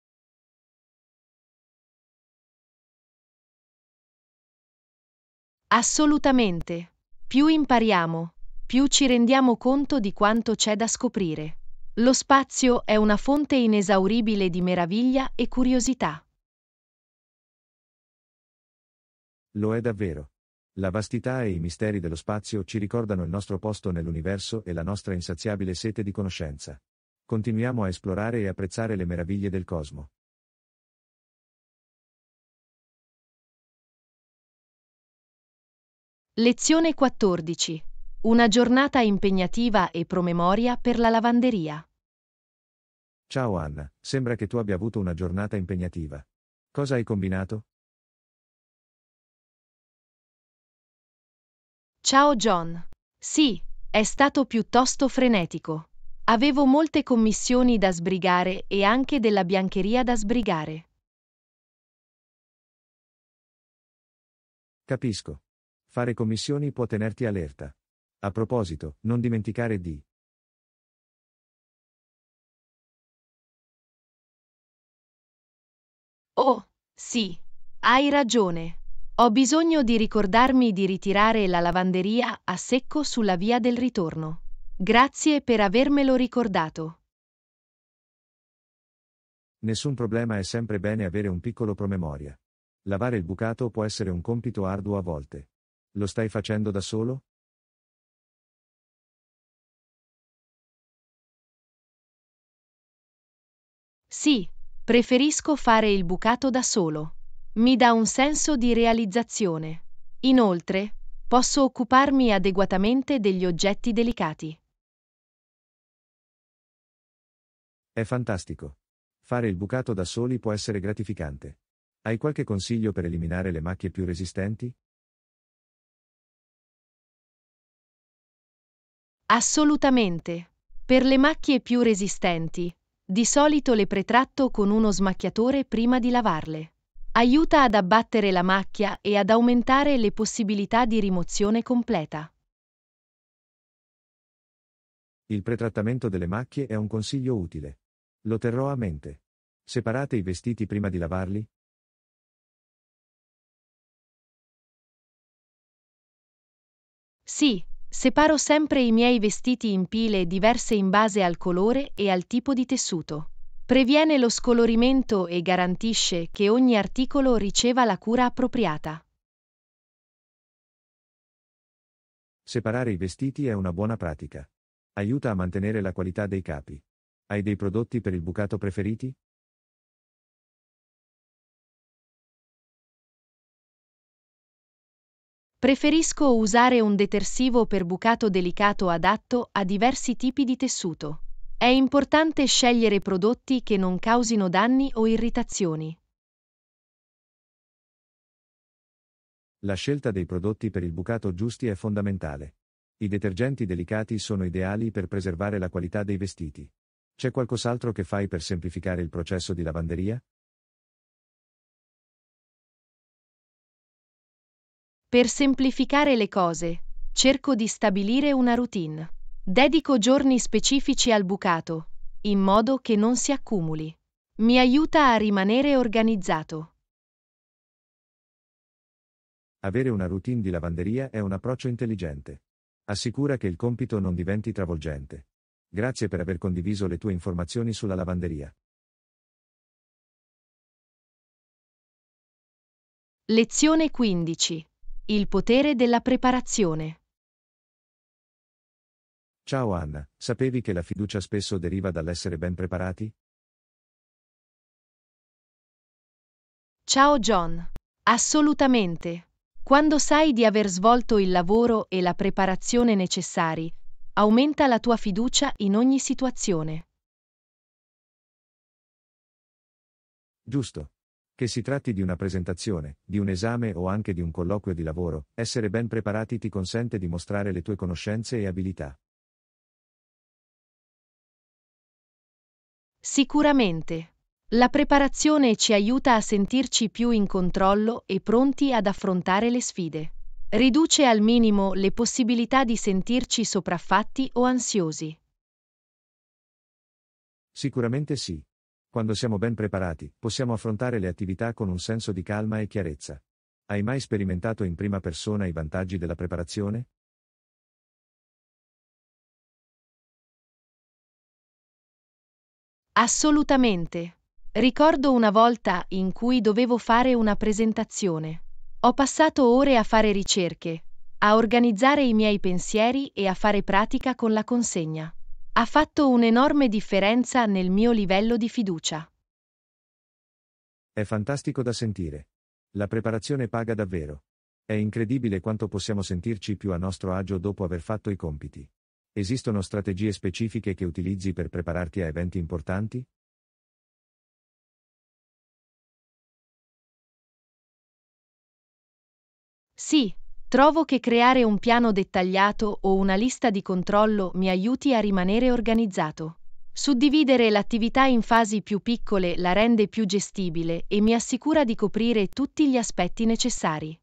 Assolutamente. Più impariamo, più ci rendiamo conto di quanto c'è da scoprire. Lo spazio è una fonte inesauribile di meraviglia e curiosità. Lo è davvero. La vastità e i misteri dello spazio ci ricordano il nostro posto nell'universo e la nostra insaziabile sete di conoscenza. Continuiamo a esplorare e apprezzare le meraviglie del cosmo. Lezione 14. Una giornata impegnativa e promemoria per la lavanderia. Ciao Anna, sembra che tu abbia avuto una giornata impegnativa. Cosa hai combinato? Ciao John. Sì, è stato piuttosto frenetico. Avevo molte commissioni da sbrigare e anche della biancheria da sbrigare. Capisco. Fare commissioni può tenerti allerta. A proposito, non dimenticare di... Oh, sì, hai ragione. Ho bisogno di ricordarmi di ritirare la lavanderia a secco sulla via del ritorno. Grazie per avermelo ricordato. Nessun problema è sempre bene avere un piccolo promemoria. Lavare il bucato può essere un compito arduo a volte. Lo stai facendo da solo? Sì, preferisco fare il bucato da solo. Mi dà un senso di realizzazione. Inoltre, posso occuparmi adeguatamente degli oggetti delicati. È fantastico. Fare il bucato da soli può essere gratificante. Hai qualche consiglio per eliminare le macchie più resistenti? Assolutamente. Per le macchie più resistenti, di solito le pretratto con uno smacchiatore prima di lavarle. Aiuta ad abbattere la macchia e ad aumentare le possibilità di rimozione completa. Il pretrattamento delle macchie è un consiglio utile. Lo terrò a mente. Separate i vestiti prima di lavarli, Sì, separo sempre i miei vestiti in pile diverse in base al colore e al tipo di tessuto previene lo scolorimento e garantisce che ogni articolo riceva la cura appropriata. Separare i vestiti è una buona pratica. Aiuta a mantenere la qualità dei capi. Hai dei prodotti per il bucato preferiti? Preferisco usare un detersivo per bucato delicato adatto a diversi tipi di tessuto. È importante scegliere prodotti che non causino danni o irritazioni. La scelta dei prodotti per il bucato giusti è fondamentale. I detergenti delicati sono ideali per preservare la qualità dei vestiti. C'è qualcos'altro che fai per semplificare il processo di lavanderia? Per semplificare le cose, cerco di stabilire una routine. Dedico giorni specifici al bucato, in modo che non si accumuli. Mi aiuta a rimanere organizzato. Avere una routine di lavanderia è un approccio intelligente. Assicura che il compito non diventi travolgente. Grazie per aver condiviso le tue informazioni sulla lavanderia. Lezione 15. Il potere della preparazione. Ciao Anna, sapevi che la fiducia spesso deriva dall'essere ben preparati? Ciao John. Assolutamente. Quando sai di aver svolto il lavoro e la preparazione necessari, aumenta la tua fiducia in ogni situazione. Giusto. Che si tratti di una presentazione, di un esame o anche di un colloquio di lavoro, essere ben preparati ti consente di mostrare le tue conoscenze e abilità. Sicuramente. La preparazione ci aiuta a sentirci più in controllo e pronti ad affrontare le sfide. Riduce al minimo le possibilità di sentirci sopraffatti o ansiosi. Sicuramente sì. Quando siamo ben preparati, possiamo affrontare le attività con un senso di calma e chiarezza. Hai mai sperimentato in prima persona i vantaggi della preparazione? Assolutamente. Ricordo una volta in cui dovevo fare una presentazione. Ho passato ore a fare ricerche, a organizzare i miei pensieri e a fare pratica con la consegna. Ha fatto un'enorme differenza nel mio livello di fiducia. È fantastico da sentire. La preparazione paga davvero. È incredibile quanto possiamo sentirci più a nostro agio dopo aver fatto i compiti. Esistono strategie specifiche che utilizzi per prepararti a eventi importanti? Sì, trovo che creare un piano dettagliato o una lista di controllo mi aiuti a rimanere organizzato. Suddividere l'attività in fasi più piccole la rende più gestibile e mi assicura di coprire tutti gli aspetti necessari.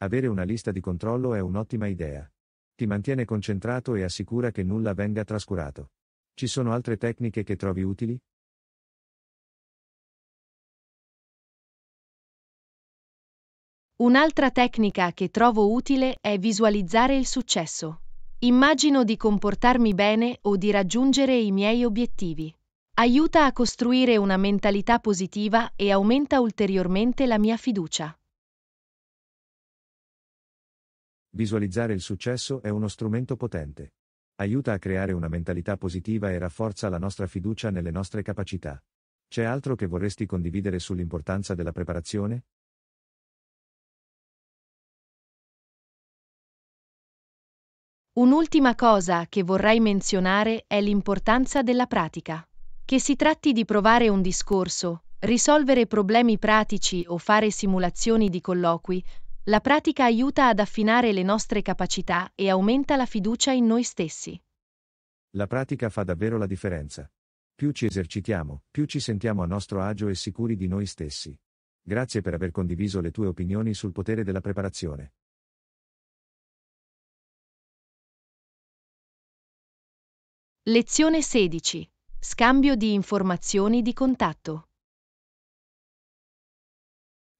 Avere una lista di controllo è un'ottima idea. Ti mantiene concentrato e assicura che nulla venga trascurato. Ci sono altre tecniche che trovi utili? Un'altra tecnica che trovo utile è visualizzare il successo. Immagino di comportarmi bene o di raggiungere i miei obiettivi. Aiuta a costruire una mentalità positiva e aumenta ulteriormente la mia fiducia. Visualizzare il successo è uno strumento potente. Aiuta a creare una mentalità positiva e rafforza la nostra fiducia nelle nostre capacità. C'è altro che vorresti condividere sull'importanza della preparazione? Un'ultima cosa che vorrei menzionare è l'importanza della pratica. Che si tratti di provare un discorso, risolvere problemi pratici o fare simulazioni di colloqui, la pratica aiuta ad affinare le nostre capacità e aumenta la fiducia in noi stessi. La pratica fa davvero la differenza. Più ci esercitiamo, più ci sentiamo a nostro agio e sicuri di noi stessi. Grazie per aver condiviso le tue opinioni sul potere della preparazione. Lezione 16. Scambio di informazioni di contatto.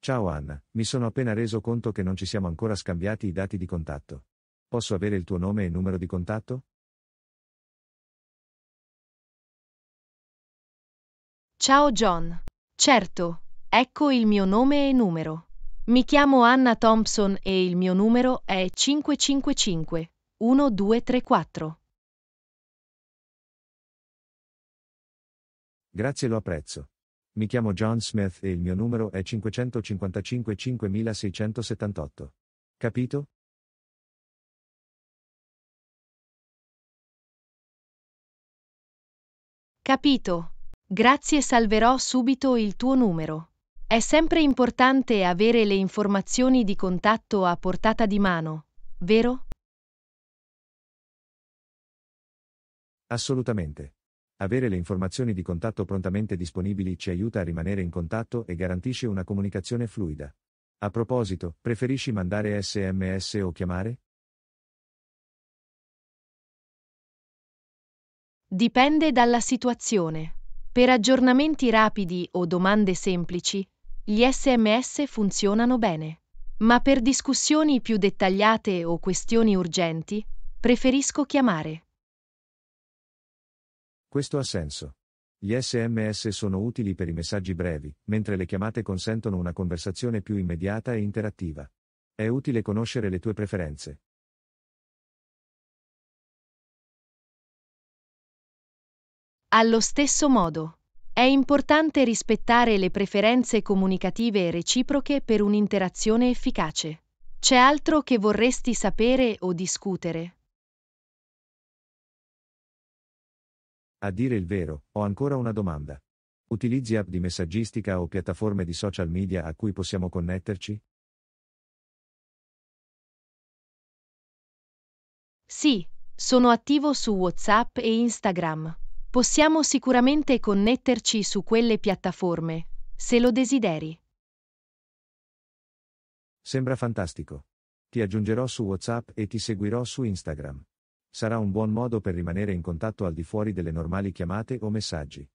Ciao Anna, mi sono appena reso conto che non ci siamo ancora scambiati i dati di contatto. Posso avere il tuo nome e numero di contatto? Ciao John. Certo, ecco il mio nome e numero. Mi chiamo Anna Thompson e il mio numero è 555 1234. Grazie, lo apprezzo. Mi chiamo John Smith e il mio numero è 555 5678. Capito? Capito. Grazie salverò subito il tuo numero. È sempre importante avere le informazioni di contatto a portata di mano, vero? Assolutamente. Avere le informazioni di contatto prontamente disponibili ci aiuta a rimanere in contatto e garantisce una comunicazione fluida. A proposito, preferisci mandare sms o chiamare? Dipende dalla situazione. Per aggiornamenti rapidi o domande semplici, gli sms funzionano bene. Ma per discussioni più dettagliate o questioni urgenti, preferisco chiamare. Questo ha senso. Gli SMS sono utili per i messaggi brevi, mentre le chiamate consentono una conversazione più immediata e interattiva. È utile conoscere le tue preferenze. Allo stesso modo, è importante rispettare le preferenze comunicative e reciproche per un'interazione efficace. C'è altro che vorresti sapere o discutere? A dire il vero, ho ancora una domanda. Utilizzi app di messaggistica o piattaforme di social media a cui possiamo connetterci? Sì, sono attivo su WhatsApp e Instagram. Possiamo sicuramente connetterci su quelle piattaforme, se lo desideri. Sembra fantastico. Ti aggiungerò su WhatsApp e ti seguirò su Instagram sarà un buon modo per rimanere in contatto al di fuori delle normali chiamate o messaggi.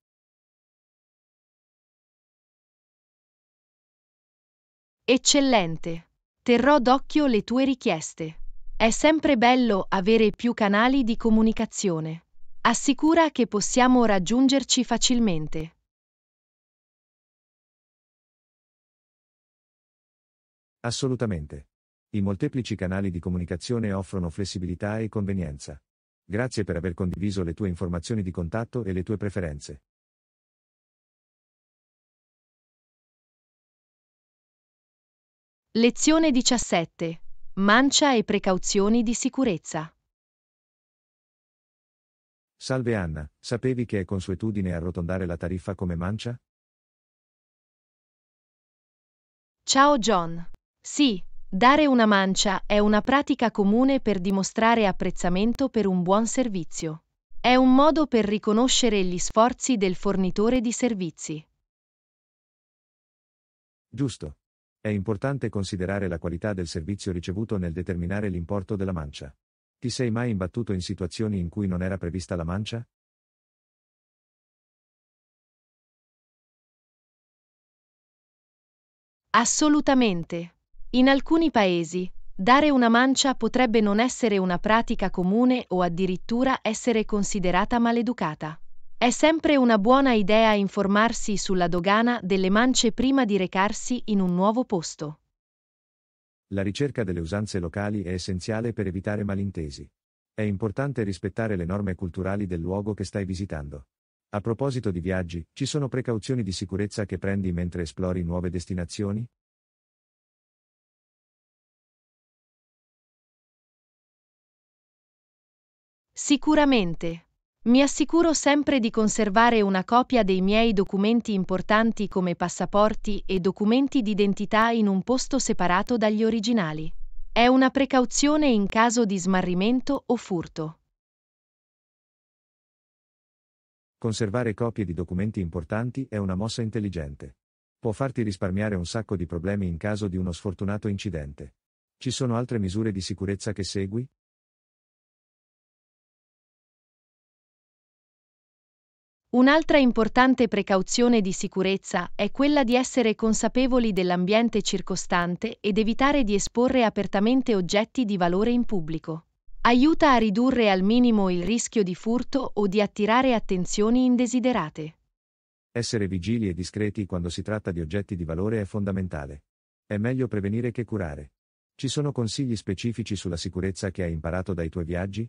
Eccellente! Terrò d'occhio le tue richieste. È sempre bello avere più canali di comunicazione. Assicura che possiamo raggiungerci facilmente. Assolutamente. I molteplici canali di comunicazione offrono flessibilità e convenienza. Grazie per aver condiviso le tue informazioni di contatto e le tue preferenze. Lezione 17. Mancia e precauzioni di sicurezza. Salve Anna, sapevi che è consuetudine arrotondare la tariffa come mancia? Ciao John. Sì, Dare una mancia è una pratica comune per dimostrare apprezzamento per un buon servizio. È un modo per riconoscere gli sforzi del fornitore di servizi. Giusto. È importante considerare la qualità del servizio ricevuto nel determinare l'importo della mancia. Ti sei mai imbattuto in situazioni in cui non era prevista la mancia? Assolutamente. In alcuni paesi, dare una mancia potrebbe non essere una pratica comune o addirittura essere considerata maleducata. È sempre una buona idea informarsi sulla dogana delle mance prima di recarsi in un nuovo posto. La ricerca delle usanze locali è essenziale per evitare malintesi. È importante rispettare le norme culturali del luogo che stai visitando. A proposito di viaggi, ci sono precauzioni di sicurezza che prendi mentre esplori nuove destinazioni? Sicuramente. Mi assicuro sempre di conservare una copia dei miei documenti importanti come passaporti e documenti d'identità in un posto separato dagli originali. È una precauzione in caso di smarrimento o furto. Conservare copie di documenti importanti è una mossa intelligente. Può farti risparmiare un sacco di problemi in caso di uno sfortunato incidente. Ci sono altre misure di sicurezza che segui? Un'altra importante precauzione di sicurezza è quella di essere consapevoli dell'ambiente circostante ed evitare di esporre apertamente oggetti di valore in pubblico. Aiuta a ridurre al minimo il rischio di furto o di attirare attenzioni indesiderate. Essere vigili e discreti quando si tratta di oggetti di valore è fondamentale. È meglio prevenire che curare. Ci sono consigli specifici sulla sicurezza che hai imparato dai tuoi viaggi?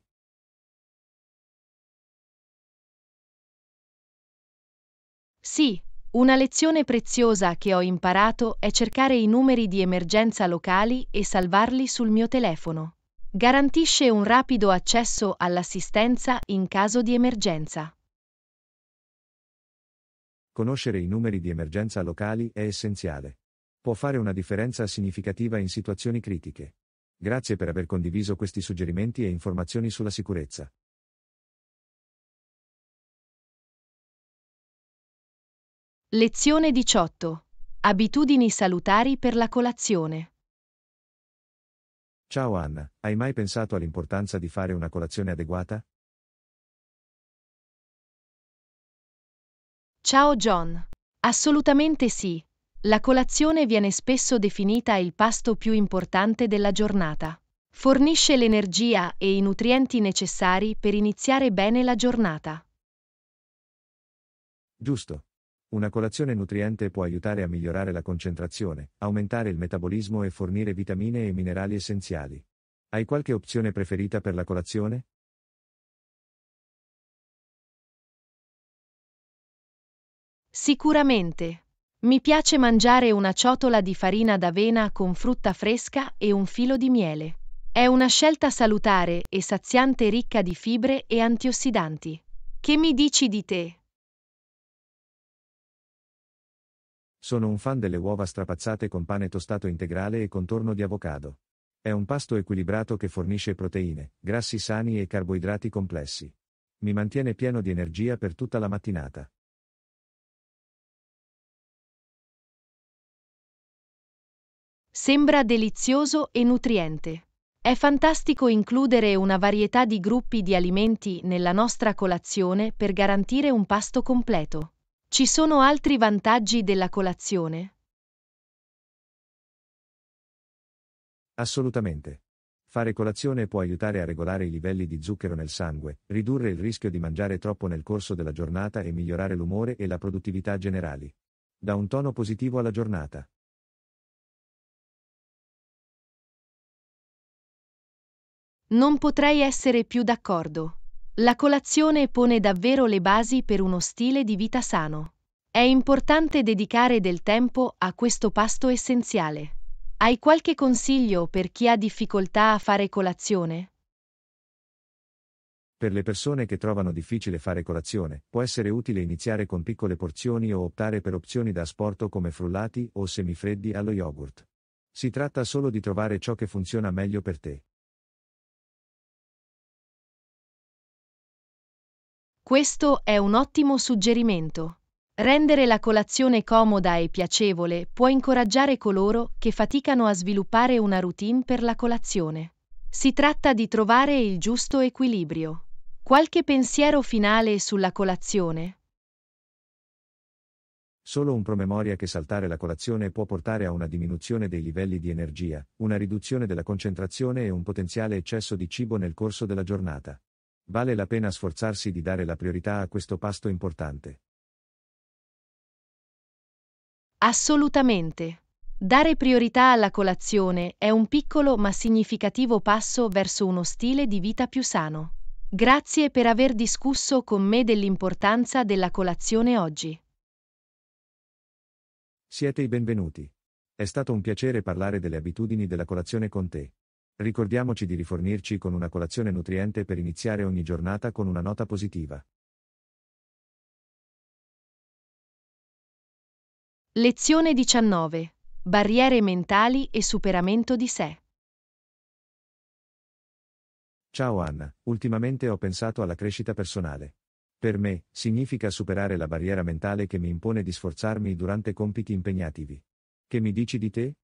Sì, una lezione preziosa che ho imparato è cercare i numeri di emergenza locali e salvarli sul mio telefono. Garantisce un rapido accesso all'assistenza in caso di emergenza. Conoscere i numeri di emergenza locali è essenziale. Può fare una differenza significativa in situazioni critiche. Grazie per aver condiviso questi suggerimenti e informazioni sulla sicurezza. Lezione 18. Abitudini salutari per la colazione. Ciao Anna, hai mai pensato all'importanza di fare una colazione adeguata? Ciao John. Assolutamente sì. La colazione viene spesso definita il pasto più importante della giornata. Fornisce l'energia e i nutrienti necessari per iniziare bene la giornata. Giusto. Una colazione nutriente può aiutare a migliorare la concentrazione, aumentare il metabolismo e fornire vitamine e minerali essenziali. Hai qualche opzione preferita per la colazione? Sicuramente. Mi piace mangiare una ciotola di farina d'avena con frutta fresca e un filo di miele. È una scelta salutare e saziante ricca di fibre e antiossidanti. Che mi dici di te? Sono un fan delle uova strapazzate con pane tostato integrale e contorno di avocado. È un pasto equilibrato che fornisce proteine, grassi sani e carboidrati complessi. Mi mantiene pieno di energia per tutta la mattinata. Sembra delizioso e nutriente. È fantastico includere una varietà di gruppi di alimenti nella nostra colazione per garantire un pasto completo. Ci sono altri vantaggi della colazione? Assolutamente. Fare colazione può aiutare a regolare i livelli di zucchero nel sangue, ridurre il rischio di mangiare troppo nel corso della giornata e migliorare l'umore e la produttività generali. Da un tono positivo alla giornata. Non potrei essere più d'accordo. La colazione pone davvero le basi per uno stile di vita sano. È importante dedicare del tempo a questo pasto essenziale. Hai qualche consiglio per chi ha difficoltà a fare colazione? Per le persone che trovano difficile fare colazione, può essere utile iniziare con piccole porzioni o optare per opzioni da asporto come frullati o semifreddi allo yogurt. Si tratta solo di trovare ciò che funziona meglio per te. Questo è un ottimo suggerimento. Rendere la colazione comoda e piacevole può incoraggiare coloro che faticano a sviluppare una routine per la colazione. Si tratta di trovare il giusto equilibrio. Qualche pensiero finale sulla colazione? Solo un promemoria che saltare la colazione può portare a una diminuzione dei livelli di energia, una riduzione della concentrazione e un potenziale eccesso di cibo nel corso della giornata. Vale la pena sforzarsi di dare la priorità a questo pasto importante. Assolutamente. Dare priorità alla colazione è un piccolo ma significativo passo verso uno stile di vita più sano. Grazie per aver discusso con me dell'importanza della colazione oggi. Siete i benvenuti. È stato un piacere parlare delle abitudini della colazione con te. Ricordiamoci di rifornirci con una colazione nutriente per iniziare ogni giornata con una nota positiva. Lezione 19. Barriere mentali e superamento di sé. Ciao Anna, ultimamente ho pensato alla crescita personale. Per me, significa superare la barriera mentale che mi impone di sforzarmi durante compiti impegnativi. Che mi dici di te?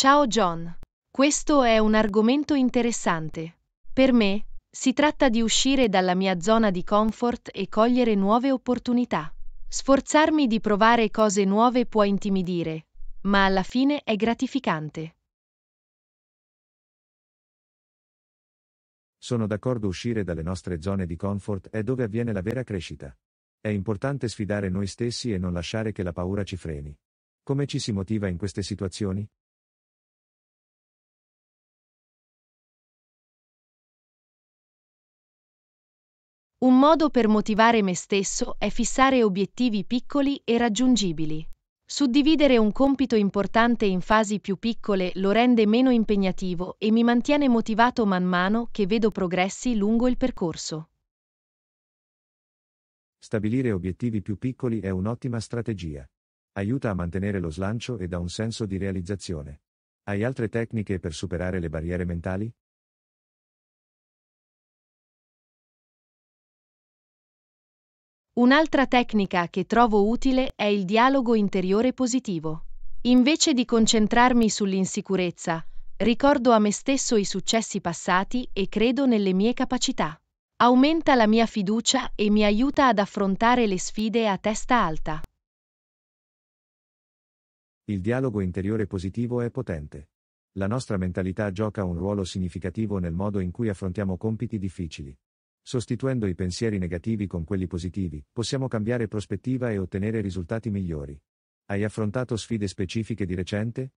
Ciao John. Questo è un argomento interessante. Per me, si tratta di uscire dalla mia zona di comfort e cogliere nuove opportunità. Sforzarmi di provare cose nuove può intimidire, ma alla fine è gratificante. Sono d'accordo uscire dalle nostre zone di comfort è dove avviene la vera crescita. È importante sfidare noi stessi e non lasciare che la paura ci freni. Come ci si motiva in queste situazioni? Un modo per motivare me stesso è fissare obiettivi piccoli e raggiungibili. Suddividere un compito importante in fasi più piccole lo rende meno impegnativo e mi mantiene motivato man mano che vedo progressi lungo il percorso. Stabilire obiettivi più piccoli è un'ottima strategia. Aiuta a mantenere lo slancio e dà un senso di realizzazione. Hai altre tecniche per superare le barriere mentali? Un'altra tecnica che trovo utile è il dialogo interiore positivo. Invece di concentrarmi sull'insicurezza, ricordo a me stesso i successi passati e credo nelle mie capacità. Aumenta la mia fiducia e mi aiuta ad affrontare le sfide a testa alta. Il dialogo interiore positivo è potente. La nostra mentalità gioca un ruolo significativo nel modo in cui affrontiamo compiti difficili. Sostituendo i pensieri negativi con quelli positivi, possiamo cambiare prospettiva e ottenere risultati migliori. Hai affrontato sfide specifiche di recente?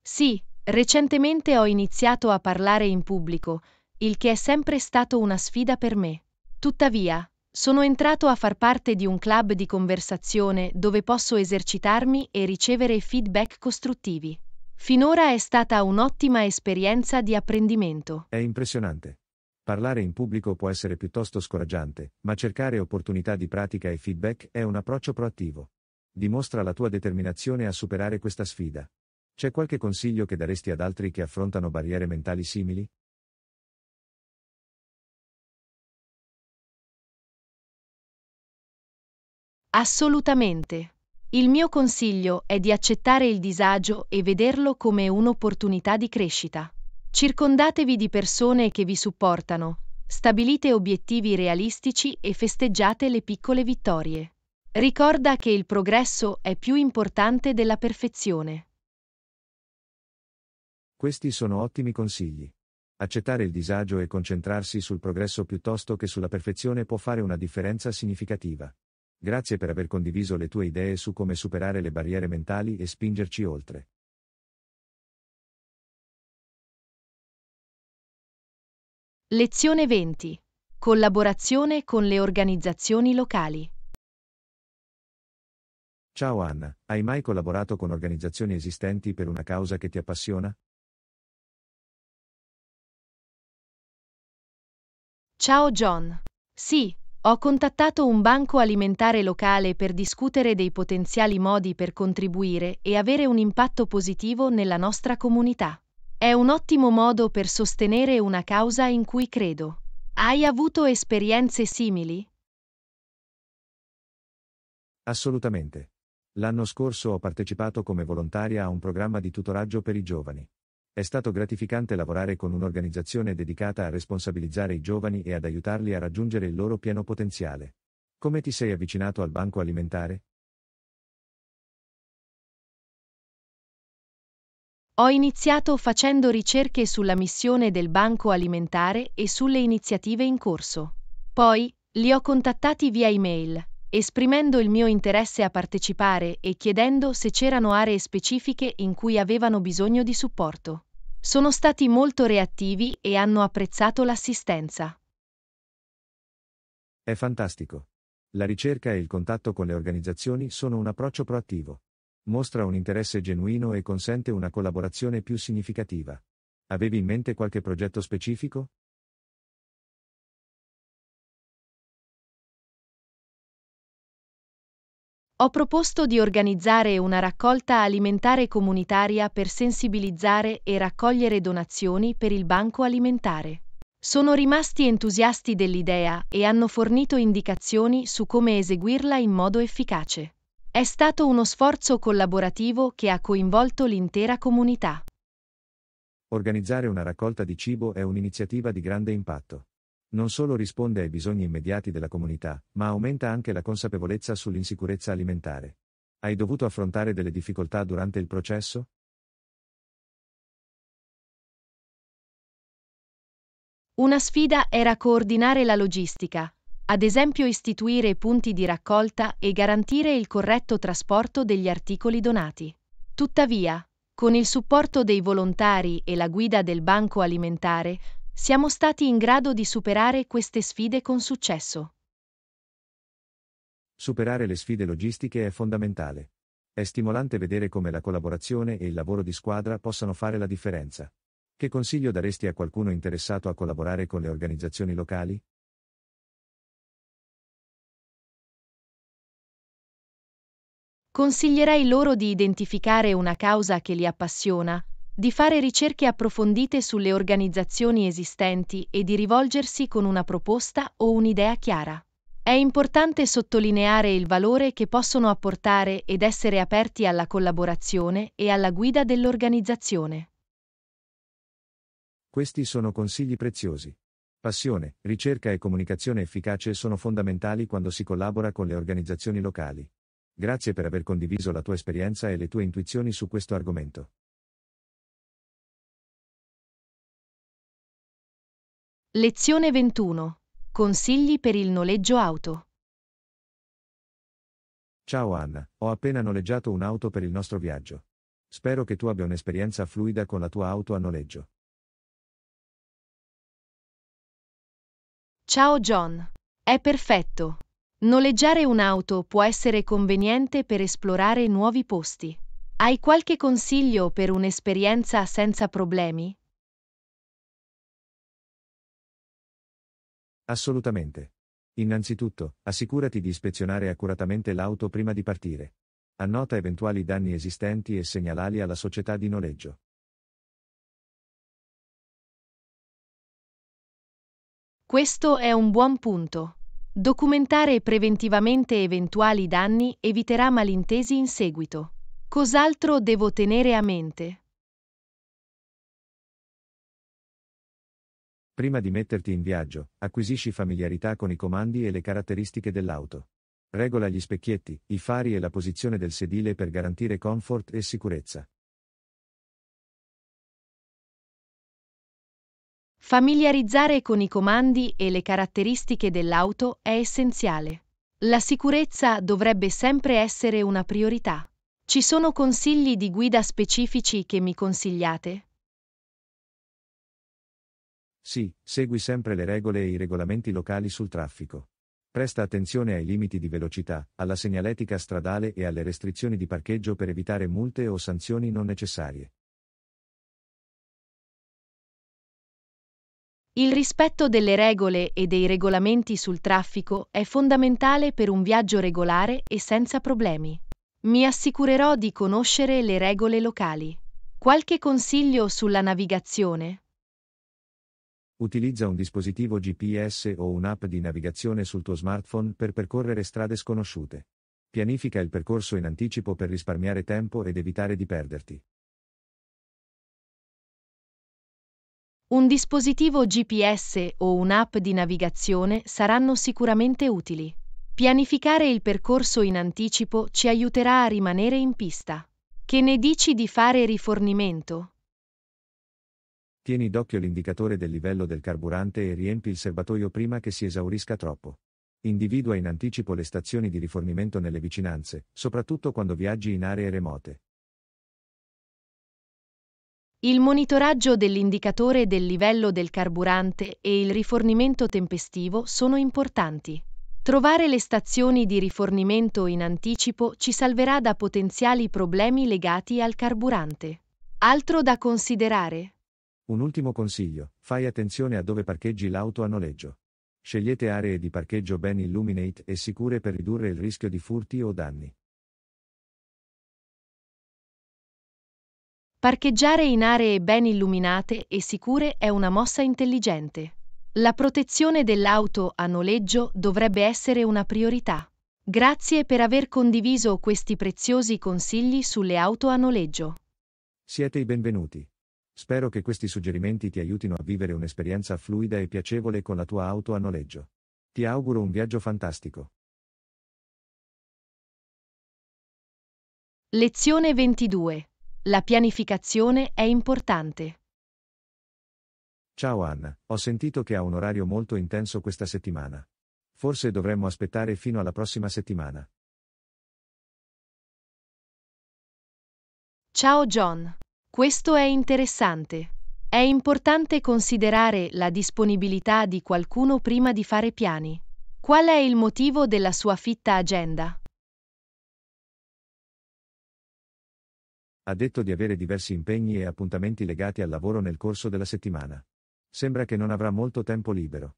Sì, recentemente ho iniziato a parlare in pubblico, il che è sempre stato una sfida per me. Tuttavia, sono entrato a far parte di un club di conversazione dove posso esercitarmi e ricevere feedback costruttivi. Finora è stata un'ottima esperienza di apprendimento. È impressionante. Parlare in pubblico può essere piuttosto scoraggiante, ma cercare opportunità di pratica e feedback è un approccio proattivo. Dimostra la tua determinazione a superare questa sfida. C'è qualche consiglio che daresti ad altri che affrontano barriere mentali simili? Assolutamente. Il mio consiglio è di accettare il disagio e vederlo come un'opportunità di crescita. Circondatevi di persone che vi supportano, stabilite obiettivi realistici e festeggiate le piccole vittorie. Ricorda che il progresso è più importante della perfezione. Questi sono ottimi consigli. Accettare il disagio e concentrarsi sul progresso piuttosto che sulla perfezione può fare una differenza significativa. Grazie per aver condiviso le tue idee su come superare le barriere mentali e spingerci oltre. Lezione 20. Collaborazione con le organizzazioni locali. Ciao Anna, hai mai collaborato con organizzazioni esistenti per una causa che ti appassiona? Ciao John. Sì, ho contattato un banco alimentare locale per discutere dei potenziali modi per contribuire e avere un impatto positivo nella nostra comunità. È un ottimo modo per sostenere una causa in cui credo. Hai avuto esperienze simili? Assolutamente. L'anno scorso ho partecipato come volontaria a un programma di tutoraggio per i giovani. È stato gratificante lavorare con un'organizzazione dedicata a responsabilizzare i giovani e ad aiutarli a raggiungere il loro pieno potenziale. Come ti sei avvicinato al banco alimentare? Ho iniziato facendo ricerche sulla missione del Banco Alimentare e sulle iniziative in corso. Poi, li ho contattati via email, esprimendo il mio interesse a partecipare e chiedendo se c'erano aree specifiche in cui avevano bisogno di supporto. Sono stati molto reattivi e hanno apprezzato l'assistenza. È fantastico. La ricerca e il contatto con le organizzazioni sono un approccio proattivo. Mostra un interesse genuino e consente una collaborazione più significativa. Avevi in mente qualche progetto specifico? Ho proposto di organizzare una raccolta alimentare comunitaria per sensibilizzare e raccogliere donazioni per il banco alimentare. Sono rimasti entusiasti dell'idea e hanno fornito indicazioni su come eseguirla in modo efficace. È stato uno sforzo collaborativo che ha coinvolto l'intera comunità. Organizzare una raccolta di cibo è un'iniziativa di grande impatto non solo risponde ai bisogni immediati della comunità, ma aumenta anche la consapevolezza sull'insicurezza alimentare. Hai dovuto affrontare delle difficoltà durante il processo? Una sfida era coordinare la logistica, ad esempio istituire punti di raccolta e garantire il corretto trasporto degli articoli donati. Tuttavia, con il supporto dei volontari e la guida del banco alimentare, siamo stati in grado di superare queste sfide con successo. Superare le sfide logistiche è fondamentale. È stimolante vedere come la collaborazione e il lavoro di squadra possano fare la differenza. Che consiglio daresti a qualcuno interessato a collaborare con le organizzazioni locali? Consiglierei loro di identificare una causa che li appassiona, di fare ricerche approfondite sulle organizzazioni esistenti e di rivolgersi con una proposta o un'idea chiara. È importante sottolineare il valore che possono apportare ed essere aperti alla collaborazione e alla guida dell'organizzazione. Questi sono consigli preziosi. Passione, ricerca e comunicazione efficace sono fondamentali quando si collabora con le organizzazioni locali. Grazie per aver condiviso la tua esperienza e le tue intuizioni su questo argomento. Lezione 21. Consigli per il noleggio auto. Ciao Anna, ho appena noleggiato un'auto per il nostro viaggio. Spero che tu abbia un'esperienza fluida con la tua auto a noleggio. Ciao John. È perfetto. Noleggiare un'auto può essere conveniente per esplorare nuovi posti. Hai qualche consiglio per un'esperienza senza problemi? Assolutamente. Innanzitutto, assicurati di ispezionare accuratamente l'auto prima di partire. Annota eventuali danni esistenti e segnalali alla società di noleggio. Questo è un buon punto. Documentare preventivamente eventuali danni eviterà malintesi in seguito. Cos'altro devo tenere a mente? Prima di metterti in viaggio, acquisisci familiarità con i comandi e le caratteristiche dell'auto. Regola gli specchietti, i fari e la posizione del sedile per garantire comfort e sicurezza. Familiarizzare con i comandi e le caratteristiche dell'auto è essenziale. La sicurezza dovrebbe sempre essere una priorità. Ci sono consigli di guida specifici che mi consigliate? Sì, segui sempre le regole e i regolamenti locali sul traffico. Presta attenzione ai limiti di velocità, alla segnaletica stradale e alle restrizioni di parcheggio per evitare multe o sanzioni non necessarie. Il rispetto delle regole e dei regolamenti sul traffico è fondamentale per un viaggio regolare e senza problemi. Mi assicurerò di conoscere le regole locali. Qualche consiglio sulla navigazione? Utilizza un dispositivo GPS o un'app di navigazione sul tuo smartphone per percorrere strade sconosciute. Pianifica il percorso in anticipo per risparmiare tempo ed evitare di perderti. Un dispositivo GPS o un'app di navigazione saranno sicuramente utili. Pianificare il percorso in anticipo ci aiuterà a rimanere in pista. Che ne dici di fare rifornimento? Tieni d'occhio l'indicatore del livello del carburante e riempi il serbatoio prima che si esaurisca troppo. Individua in anticipo le stazioni di rifornimento nelle vicinanze, soprattutto quando viaggi in aree remote. Il monitoraggio dell'indicatore del livello del carburante e il rifornimento tempestivo sono importanti. Trovare le stazioni di rifornimento in anticipo ci salverà da potenziali problemi legati al carburante. Altro da considerare? Un ultimo consiglio, fai attenzione a dove parcheggi l'auto a noleggio. Scegliete aree di parcheggio ben illuminate e sicure per ridurre il rischio di furti o danni. Parcheggiare in aree ben illuminate e sicure è una mossa intelligente. La protezione dell'auto a noleggio dovrebbe essere una priorità. Grazie per aver condiviso questi preziosi consigli sulle auto a noleggio. Siete i benvenuti. Spero che questi suggerimenti ti aiutino a vivere un'esperienza fluida e piacevole con la tua auto a noleggio. Ti auguro un viaggio fantastico. Lezione 22. La pianificazione è importante. Ciao Anna, ho sentito che ha un orario molto intenso questa settimana. Forse dovremmo aspettare fino alla prossima settimana. Ciao John. Questo è interessante. È importante considerare la disponibilità di qualcuno prima di fare piani. Qual è il motivo della sua fitta agenda? Ha detto di avere diversi impegni e appuntamenti legati al lavoro nel corso della settimana. Sembra che non avrà molto tempo libero.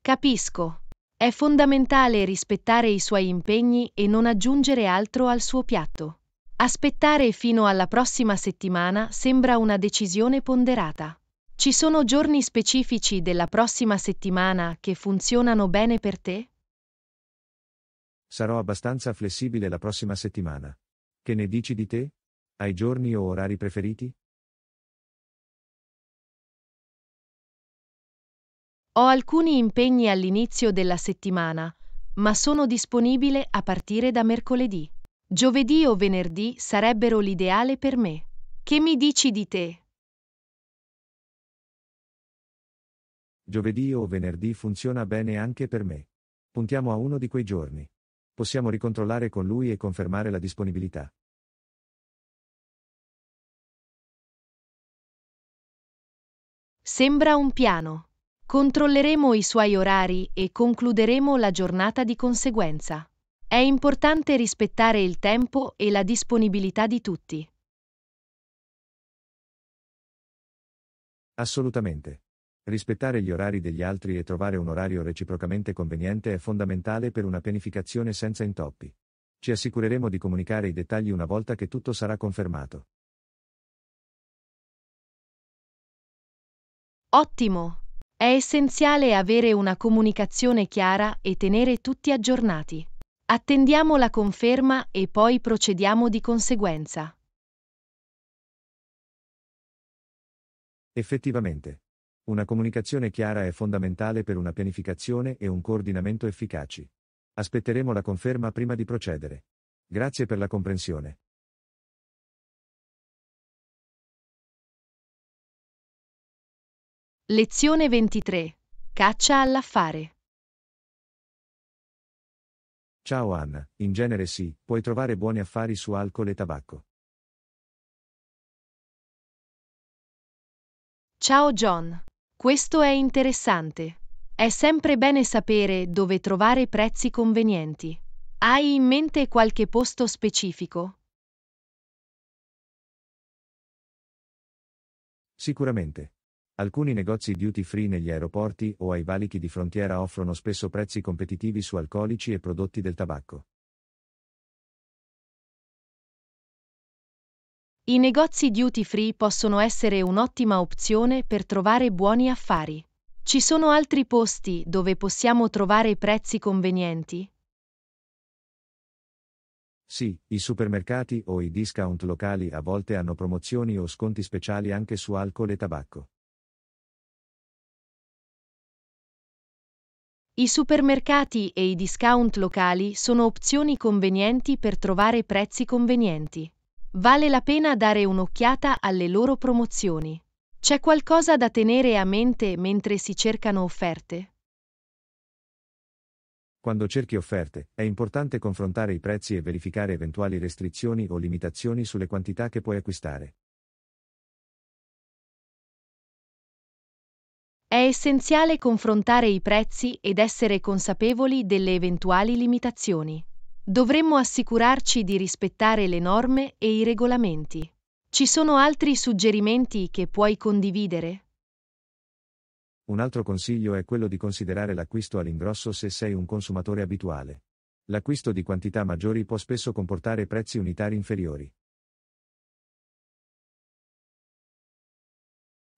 Capisco. È fondamentale rispettare i suoi impegni e non aggiungere altro al suo piatto. Aspettare fino alla prossima settimana sembra una decisione ponderata. Ci sono giorni specifici della prossima settimana che funzionano bene per te? Sarò abbastanza flessibile la prossima settimana. Che ne dici di te? Hai giorni o orari preferiti? Ho alcuni impegni all'inizio della settimana, ma sono disponibile a partire da mercoledì. Giovedì o venerdì sarebbero l'ideale per me. Che mi dici di te? Giovedì o venerdì funziona bene anche per me. Puntiamo a uno di quei giorni. Possiamo ricontrollare con lui e confermare la disponibilità. Sembra un piano. Controlleremo i suoi orari e concluderemo la giornata di conseguenza. È importante rispettare il tempo e la disponibilità di tutti. Assolutamente. Rispettare gli orari degli altri e trovare un orario reciprocamente conveniente è fondamentale per una pianificazione senza intoppi. Ci assicureremo di comunicare i dettagli una volta che tutto sarà confermato. Ottimo! È essenziale avere una comunicazione chiara e tenere tutti aggiornati. Attendiamo la conferma e poi procediamo di conseguenza. Effettivamente, una comunicazione chiara è fondamentale per una pianificazione e un coordinamento efficaci. Aspetteremo la conferma prima di procedere. Grazie per la comprensione. Lezione 23. Caccia all'affare. Ciao Anna, in genere sì, puoi trovare buoni affari su alcol e tabacco. Ciao John, questo è interessante. È sempre bene sapere dove trovare prezzi convenienti. Hai in mente qualche posto specifico? Sicuramente. Alcuni negozi duty free negli aeroporti o ai valichi di frontiera offrono spesso prezzi competitivi su alcolici e prodotti del tabacco. I negozi duty free possono essere un'ottima opzione per trovare buoni affari. Ci sono altri posti dove possiamo trovare prezzi convenienti? Sì, i supermercati o i discount locali a volte hanno promozioni o sconti speciali anche su alcol e tabacco. I supermercati e i discount locali sono opzioni convenienti per trovare prezzi convenienti. Vale la pena dare un'occhiata alle loro promozioni. C'è qualcosa da tenere a mente mentre si cercano offerte? Quando cerchi offerte, è importante confrontare i prezzi e verificare eventuali restrizioni o limitazioni sulle quantità che puoi acquistare. È essenziale confrontare i prezzi ed essere consapevoli delle eventuali limitazioni. Dovremmo assicurarci di rispettare le norme e i regolamenti. Ci sono altri suggerimenti che puoi condividere? Un altro consiglio è quello di considerare l'acquisto all'ingrosso se sei un consumatore abituale. L'acquisto di quantità maggiori può spesso comportare prezzi unitari inferiori.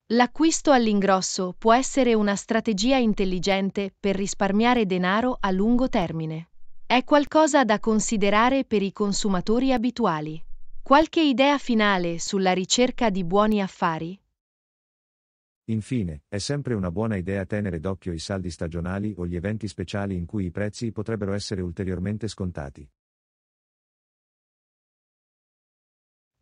L'acquisto all'ingrosso può essere una strategia intelligente per risparmiare denaro a lungo termine. È qualcosa da considerare per i consumatori abituali. Qualche idea finale sulla ricerca di buoni affari? Infine, è sempre una buona idea tenere d'occhio i saldi stagionali o gli eventi speciali in cui i prezzi potrebbero essere ulteriormente scontati.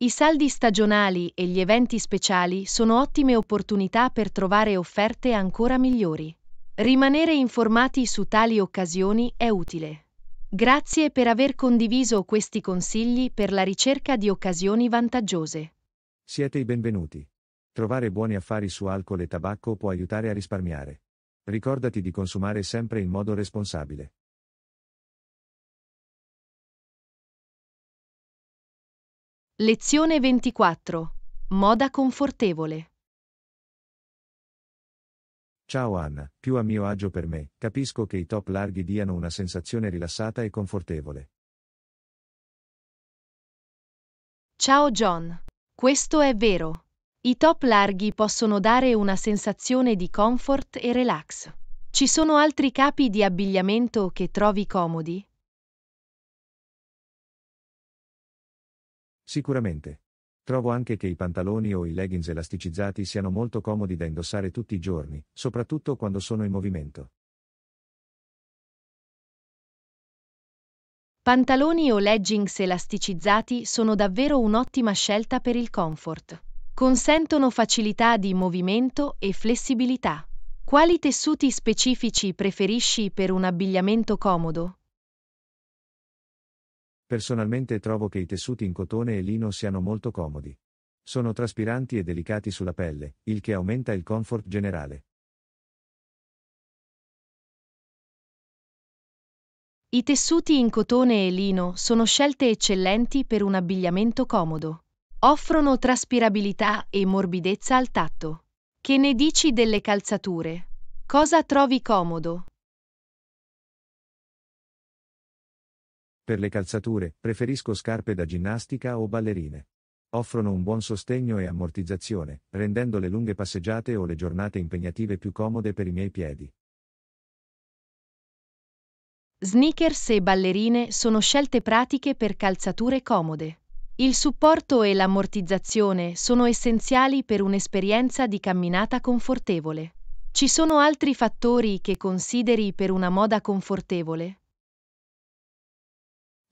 I saldi stagionali e gli eventi speciali sono ottime opportunità per trovare offerte ancora migliori. Rimanere informati su tali occasioni è utile. Grazie per aver condiviso questi consigli per la ricerca di occasioni vantaggiose. Siete i benvenuti. Trovare buoni affari su alcol e tabacco può aiutare a risparmiare. Ricordati di consumare sempre in modo responsabile. Lezione 24. Moda confortevole. Ciao Anna, più a mio agio per me, capisco che i top larghi diano una sensazione rilassata e confortevole. Ciao John. Questo è vero. I top larghi possono dare una sensazione di comfort e relax. Ci sono altri capi di abbigliamento che trovi comodi? Sicuramente. Trovo anche che i pantaloni o i leggings elasticizzati siano molto comodi da indossare tutti i giorni, soprattutto quando sono in movimento. Pantaloni o leggings elasticizzati sono davvero un'ottima scelta per il comfort. Consentono facilità di movimento e flessibilità. Quali tessuti specifici preferisci per un abbigliamento comodo? Personalmente trovo che i tessuti in cotone e lino siano molto comodi. Sono traspiranti e delicati sulla pelle, il che aumenta il comfort generale. I tessuti in cotone e lino sono scelte eccellenti per un abbigliamento comodo. Offrono traspirabilità e morbidezza al tatto. Che ne dici delle calzature? Cosa trovi comodo? Per le calzature, preferisco scarpe da ginnastica o ballerine. Offrono un buon sostegno e ammortizzazione, rendendo le lunghe passeggiate o le giornate impegnative più comode per i miei piedi. Sneakers e ballerine sono scelte pratiche per calzature comode. Il supporto e l'ammortizzazione sono essenziali per un'esperienza di camminata confortevole. Ci sono altri fattori che consideri per una moda confortevole?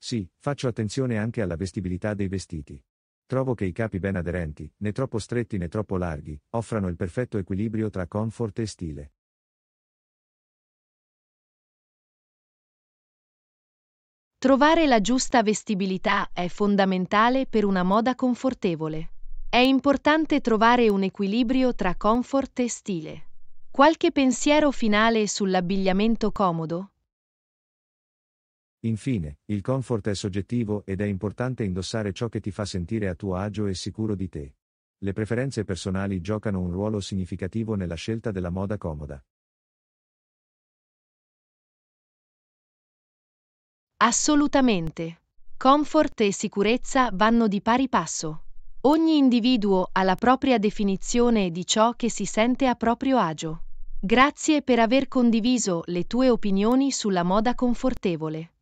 Sì, faccio attenzione anche alla vestibilità dei vestiti. Trovo che i capi ben aderenti, né troppo stretti né troppo larghi, offrano il perfetto equilibrio tra comfort e stile. Trovare la giusta vestibilità è fondamentale per una moda confortevole. È importante trovare un equilibrio tra comfort e stile. Qualche pensiero finale sull'abbigliamento comodo? Infine, il comfort è soggettivo ed è importante indossare ciò che ti fa sentire a tuo agio e sicuro di te. Le preferenze personali giocano un ruolo significativo nella scelta della moda comoda. Assolutamente. Comfort e sicurezza vanno di pari passo. Ogni individuo ha la propria definizione di ciò che si sente a proprio agio. Grazie per aver condiviso le tue opinioni sulla moda confortevole.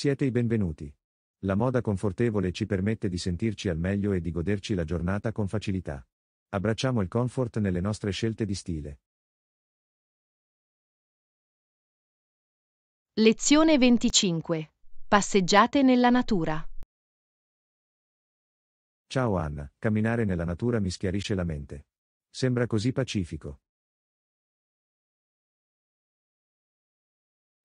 Siete i benvenuti. La moda confortevole ci permette di sentirci al meglio e di goderci la giornata con facilità. Abbracciamo il comfort nelle nostre scelte di stile. Lezione 25. Passeggiate nella natura. Ciao Anna, camminare nella natura mi schiarisce la mente. Sembra così pacifico.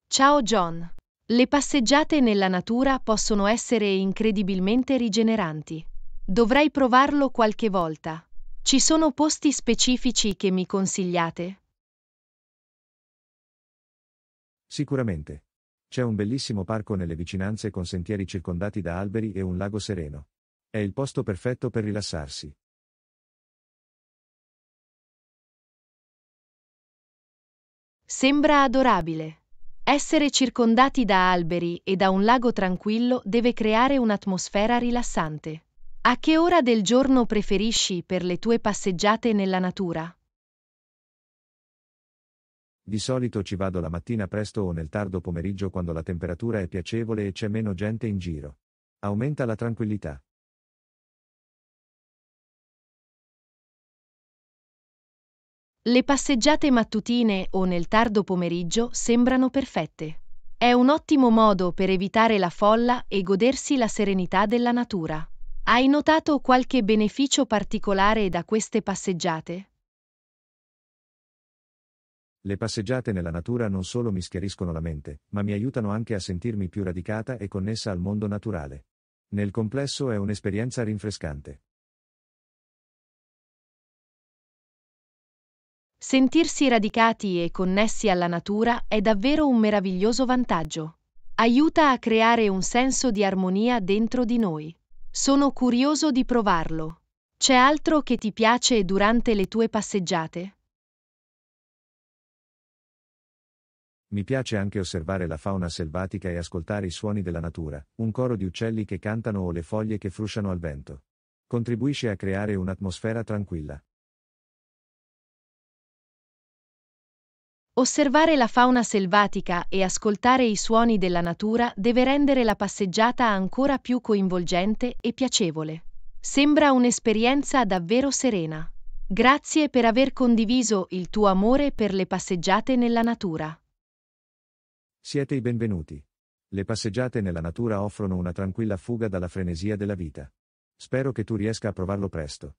Ciao John, le passeggiate nella natura possono essere incredibilmente rigeneranti. Dovrei provarlo qualche volta. Ci sono posti specifici che mi consigliate? Sicuramente. C'è un bellissimo parco nelle vicinanze con sentieri circondati da alberi e un lago sereno. È il posto perfetto per rilassarsi. Sembra adorabile. Essere circondati da alberi e da un lago tranquillo deve creare un'atmosfera rilassante. A che ora del giorno preferisci per le tue passeggiate nella natura? Di solito ci vado la mattina presto o nel tardo pomeriggio quando la temperatura è piacevole e c'è meno gente in giro. Aumenta la tranquillità. Le passeggiate mattutine o nel tardo pomeriggio sembrano perfette. È un ottimo modo per evitare la folla e godersi la serenità della natura. Hai notato qualche beneficio particolare da queste passeggiate? Le passeggiate nella natura non solo mi schiariscono la mente, ma mi aiutano anche a sentirmi più radicata e connessa al mondo naturale. Nel complesso è un'esperienza rinfrescante. Sentirsi radicati e connessi alla natura è davvero un meraviglioso vantaggio. Aiuta a creare un senso di armonia dentro di noi. Sono curioso di provarlo. C'è altro che ti piace durante le tue passeggiate? Mi piace anche osservare la fauna selvatica e ascoltare i suoni della natura, un coro di uccelli che cantano o le foglie che frusciano al vento. Contribuisce a creare un'atmosfera tranquilla. Osservare la fauna selvatica e ascoltare i suoni della natura deve rendere la passeggiata ancora più coinvolgente e piacevole. Sembra un'esperienza davvero serena. Grazie per aver condiviso il tuo amore per le passeggiate nella natura. Siete i benvenuti. Le passeggiate nella natura offrono una tranquilla fuga dalla frenesia della vita. Spero che tu riesca a provarlo presto.